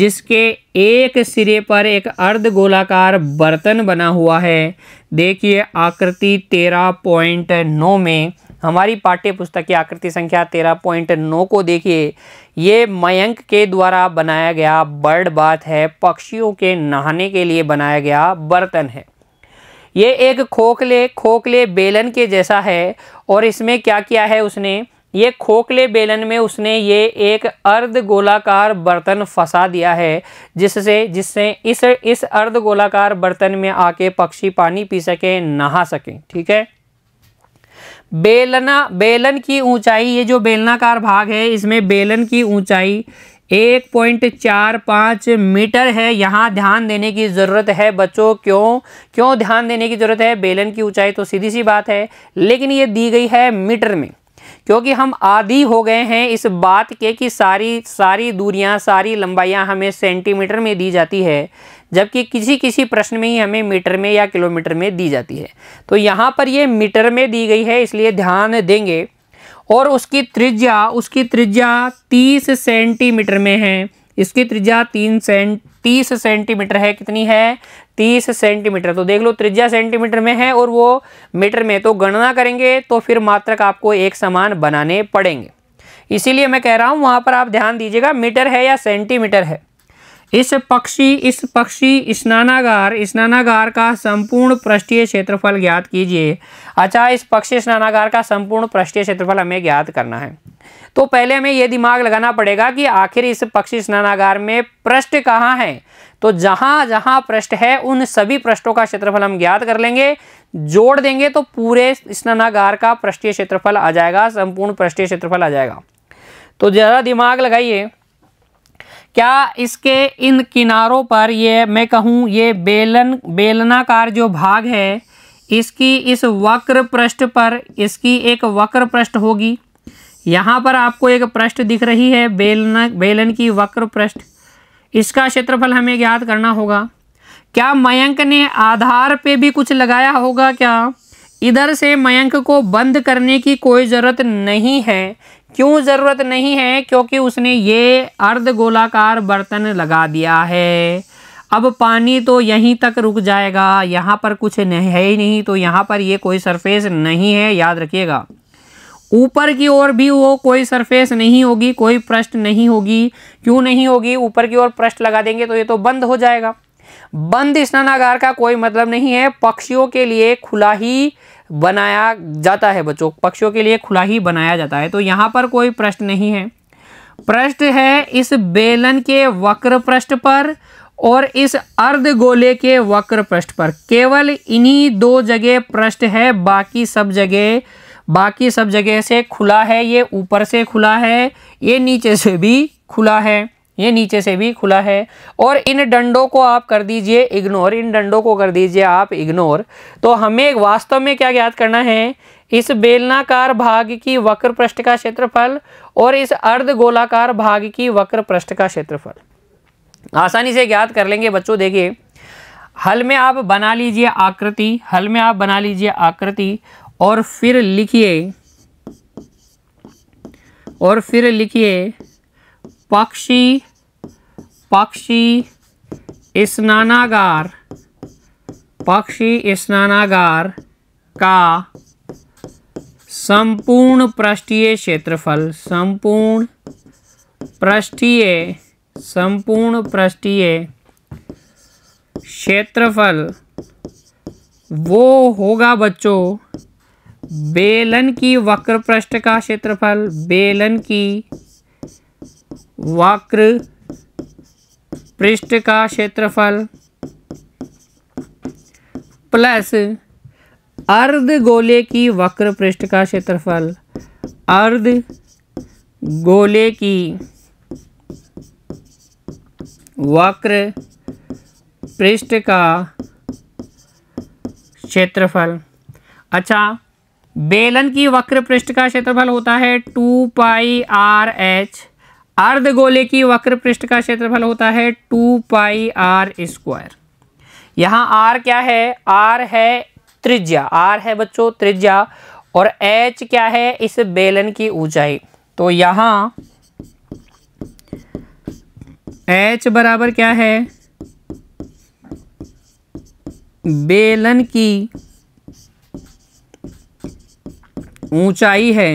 जिसके एक सिरे पर एक अर्ध गोलाकार बर्तन बना हुआ है देखिए आकृति तेरह पॉइंट नौ में हमारी पाठ्य पुस्तक की आकृति संख्या तेरह पॉइंट नौ को देखिए ये मयंक के द्वारा बनाया गया बर्ड बाथ है पक्षियों के नहाने के लिए बनाया गया बर्तन है ये एक खोखले खोखले बेलन के जैसा है और इसमें क्या किया है उसने ये खोखले बेलन में उसने ये एक अर्ध गोलाकार बर्तन फंसा दिया है जिससे जिससे इस इस अर्ध गोलाकार बर्तन में आके पक्षी पानी पी सके नहा सकें ठीक है बेलना बेलन की ऊंचाई ये जो बेलनाकार भाग है इसमें बेलन की ऊंचाई एक पॉइंट चार पाँच मीटर है यहाँ ध्यान देने की ज़रूरत है बच्चों क्यों क्यों ध्यान देने की ज़रूरत है बेलन की ऊंचाई तो सीधी सी बात है लेकिन ये दी गई है मीटर में क्योंकि हम आदि हो गए हैं इस बात के कि सारी सारी दूरियां सारी लंबाइयां हमें सेंटीमीटर में दी जाती है जबकि किसी किसी प्रश्न में ही हमें मीटर में या किलोमीटर में दी जाती है तो यहाँ पर ये मीटर में दी गई है इसलिए ध्यान देंगे और उसकी त्रिज्या उसकी त्रिज्या तीस सेंटीमीटर में है इसकी त्रिज्या तीन सेंट तीस सेंटीमीटर है कितनी है तीस सेंटीमीटर तो देख लो त्रिज्या सेंटीमीटर में है और वो मीटर में तो गणना करेंगे तो फिर मात्रक आपको एक समान बनाने पड़ेंगे इसीलिए मैं कह रहा हूँ वहाँ पर आप ध्यान दीजिएगा मीटर है या सेंटीमीटर है इस पक्षी इस पक्षी स्नानागार स्नानागार का संपूर्ण पृष्ठीय क्षेत्रफल ज्ञात कीजिए अच्छा इस पक्षी स्नानागार का संपूर्ण पृष्ठीय क्षेत्रफल हमें ज्ञात करना है तो पहले हमें यह दिमाग लगाना पड़ेगा कि आखिर इस पक्षी स्नानागार में पृष्ठ कहाँ है तो जहाँ जहाँ पृष्ठ है उन सभी पृष्ठों का क्षेत्रफल हम ज्ञात कर लेंगे जोड़ देंगे तो पूरे स्नानागार का पृष्ठीय क्षेत्रफल आ जाएगा संपूर्ण पृष्ठीय क्षेत्रफल आ जाएगा तो ज़रा दिमाग लगाइए क्या इसके इन किनारों पर ये मैं कहूँ ये बेलन बेलनाकार जो भाग है इसकी इस वक्र पृष्ठ पर इसकी एक वक्र पृष्ठ होगी यहाँ पर आपको एक पृष्ठ दिख रही है बेलन बेलन की वक्र पृष्ठ इसका क्षेत्रफल हमें ज्ञात करना होगा क्या मयंक ने आधार पे भी कुछ लगाया होगा क्या इधर से मयंक को बंद करने की कोई ज़रूरत नहीं है क्यों ज़रूरत नहीं है क्योंकि उसने ये अर्ध गोलाकार बर्तन लगा दिया है अब पानी तो यहीं तक रुक जाएगा यहाँ पर कुछ नहीं है ही नहीं तो यहाँ पर ये कोई सरफेस नहीं है याद रखिएगा ऊपर की ओर भी वो कोई सरफेस नहीं होगी कोई पृष्ठ नहीं होगी क्यों नहीं होगी ऊपर की ओर पृष्ठ लगा देंगे तो ये तो बंद हो जाएगा बंद स्नानागार का कोई मतलब नहीं है पक्षियों के लिए खुला ही बनाया जाता है बच्चों पक्षियों के लिए खुला ही बनाया जाता है तो यहाँ पर कोई प्रश्न नहीं है पृष्ठ है इस बेलन के वक्र पृष्ठ पर और इस अर्ध गोले के वक्र पृष्ठ पर केवल इन्हीं दो जगह पृष्ठ है बाकी सब जगह बाकी सब जगह से खुला है ये ऊपर से खुला है ये नीचे से भी खुला है ये नीचे से भी खुला है और इन डंडों को आप कर दीजिए इग्नोर इन डंडों को कर दीजिए आप इग्नोर तो हमें वास्तव में क्या ज्ञात करना है इस बेलनाकार भाग की वक्र पृष्ठ का क्षेत्रफल और इस अर्ध गोलाकार भाग की वक्र पृष्ठ का क्षेत्रफल आसानी से ज्ञात कर लेंगे बच्चों देखिए हल में आप बना लीजिए आकृति हल में आप बना लीजिए आकृति और फिर लिखिए और फिर लिखिए पक्षी पक्षी स्नानागार पक्षी स्नानागार का संपूर्ण पृष्ठीय क्षेत्रफल संपूर्ण पृष्ठीय संपूर्ण पृष्ठीय क्षेत्रफल वो होगा बच्चों बेलन की वक्र पृष्ठ का क्षेत्रफल बेलन की वक्र पृष्ठ का क्षेत्रफल प्लस अर्ध गोले की वक्र पृष्ठ का क्षेत्रफल अर्ध गोले की वक्र पृष्ठ का क्षेत्रफल अच्छा बेलन की वक्र पृष्ठ का क्षेत्रफल होता है टू पाई आर एच अर्ध गोले की वक्र पृष्ठ का क्षेत्रफल होता है टू पाई आर स्क्वायर यहाँ आर क्या है आर है त्रिज्या आर है बच्चों त्रिज्या और एच क्या है इस बेलन की ऊंचाई तो यहाँ एच बराबर क्या है बेलन की ऊंचाई है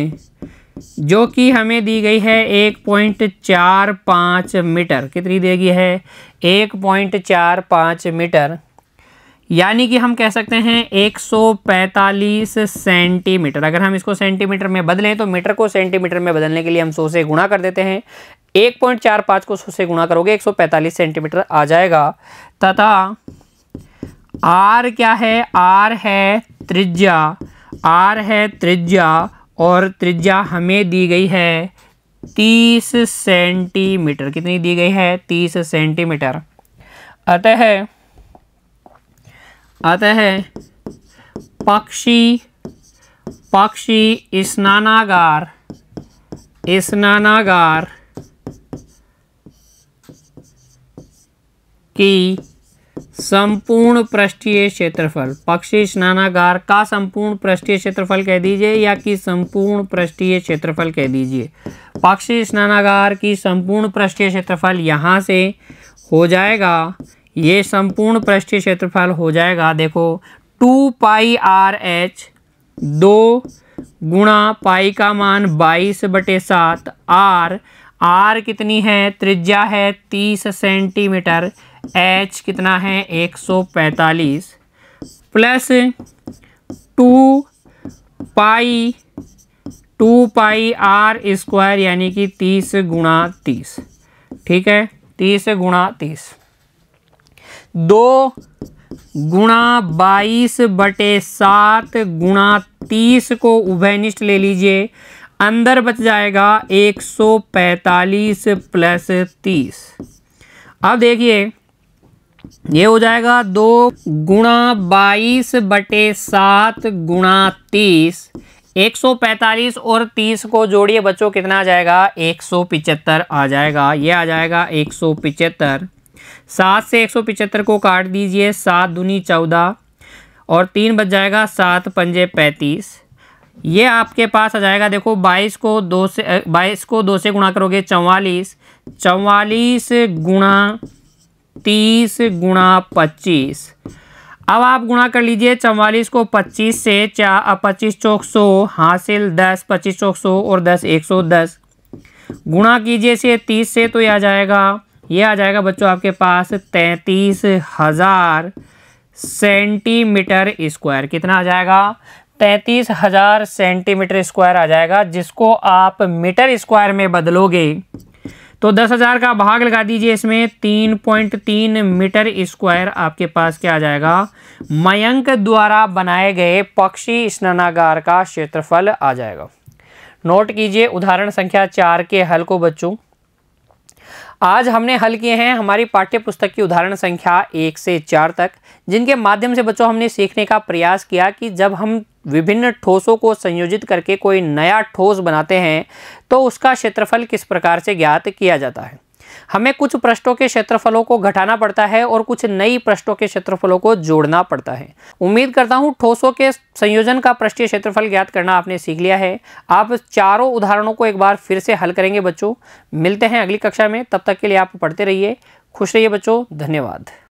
जो कि हमें दी गई है एक पॉइंट चार पाँच मीटर कितनी दी गई है एक पॉइंट चार पाँच मीटर यानी कि हम कह सकते हैं 145 सेंटीमीटर अगर हम इसको सेंटीमीटर में बदलें तो मीटर को सेंटीमीटर में बदलने के लिए हम सौ से गुणा कर देते हैं एक पॉइंट चार पाँच को सौ से गुणा करोगे 145 सेंटीमीटर आ जाएगा तथा आर क्या है आर है त्रिज्या आर है त्रिज्या और त्रिज्या हमें दी गई है तीस सेंटीमीटर कितनी दी गई है तीस सेंटीमीटर अतः अतः पक्षी पक्षी स्नानागार स्नानागार की संपूर्ण पृष्ठीय क्षेत्रफल पक्षी स्नानागार का संपूर्ण पृष्ठीय क्षेत्रफल कह दीजिए या कि संपूर्ण पृष्ठीय क्षेत्रफल कह दीजिए पक्षी स्नानागार की संपूर्ण पृष्ठीय क्षेत्रफल यहाँ से हो जाएगा ये संपूर्ण पृष्ठीय क्षेत्रफल हो जाएगा देखो टू पाई आर एच दो गुणा पाई का मान बाईस बटे सात आर आर कितनी है त्रिज्या है तीस सेंटीमीटर एच कितना है 145 plus two pi two pi R square यानी कि तीस गुणा तीस ठीक है तीस गुणा तीस दो गुणा बाईस बटे सात गुणा तीस को उभयनिष्ठ ले लीजिए अंदर बच जाएगा एक सौ पैंतालीस प्लस तीस अब देखिए ये हो जाएगा दो गुणा बाईस बटे सात गुणा तीस एक सौ पैंतालीस और तीस को जोड़िए बच्चों कितना आ जाएगा एक सौ पिचहत्तर आ जाएगा ये आ जाएगा एक सौ पिचहत्तर सात से एक सौ पिचहत्तर को काट दीजिए सात दूनी चौदह और तीन बच जाएगा सात पंजे पैंतीस ये आपके पास आ जाएगा देखो बाईस को दो से बाईस को दो से गुणा करोगे चवालीस चवालीस गुणा तीस गुणा पच्चीस अब आप गुणा कर लीजिए चवालीस को पच्चीस से चार पच्चीस चौक सौ हासिल दस पच्चीस चौक सौ और दस एक सौ दस गुणा कीजिए से तीस से तो यह आ जाएगा ये आ जाएगा बच्चों आपके पास तैंतीस हज़ार सेंटीमीटर स्क्वायर कितना आ जाएगा तैंतीस हज़ार सेंटीमीटर स्क्वायर आ जाएगा जिसको आप मीटर स्क्वायर में बदलोगे तो दस हज़ार का भाग लगा दीजिए इसमें तीन पॉइंट तीन मीटर स्क्वायर आपके पास क्या आ जाएगा मयंक द्वारा बनाए गए पक्षी स्नानागार का क्षेत्रफल आ जाएगा नोट कीजिए उदाहरण संख्या चार के हल को बच्चों आज हमने हल किए हैं हमारी पाठ्य पुस्तक की उदाहरण संख्या एक से चार तक जिनके माध्यम से बच्चों हमने सीखने का प्रयास किया कि जब हम विभिन्न ठोसों को संयोजित करके कोई नया ठोस बनाते हैं तो उसका क्षेत्रफल किस प्रकार से ज्ञात किया जाता है हमें कुछ पृष्ठों के क्षेत्रफलों को घटाना पड़ता है और कुछ नई पृष्ठों के क्षेत्रफलों को जोड़ना पड़ता है उम्मीद करता हूँ ठोसों के संयोजन का पृष्ठीय क्षेत्रफल ज्ञात करना आपने सीख लिया है आप चारों उदाहरणों को एक बार फिर से हल करेंगे बच्चों मिलते हैं अगली कक्षा में तब तक के लिए आप पढ़ते रहिए खुश रहिए बच्चों धन्यवाद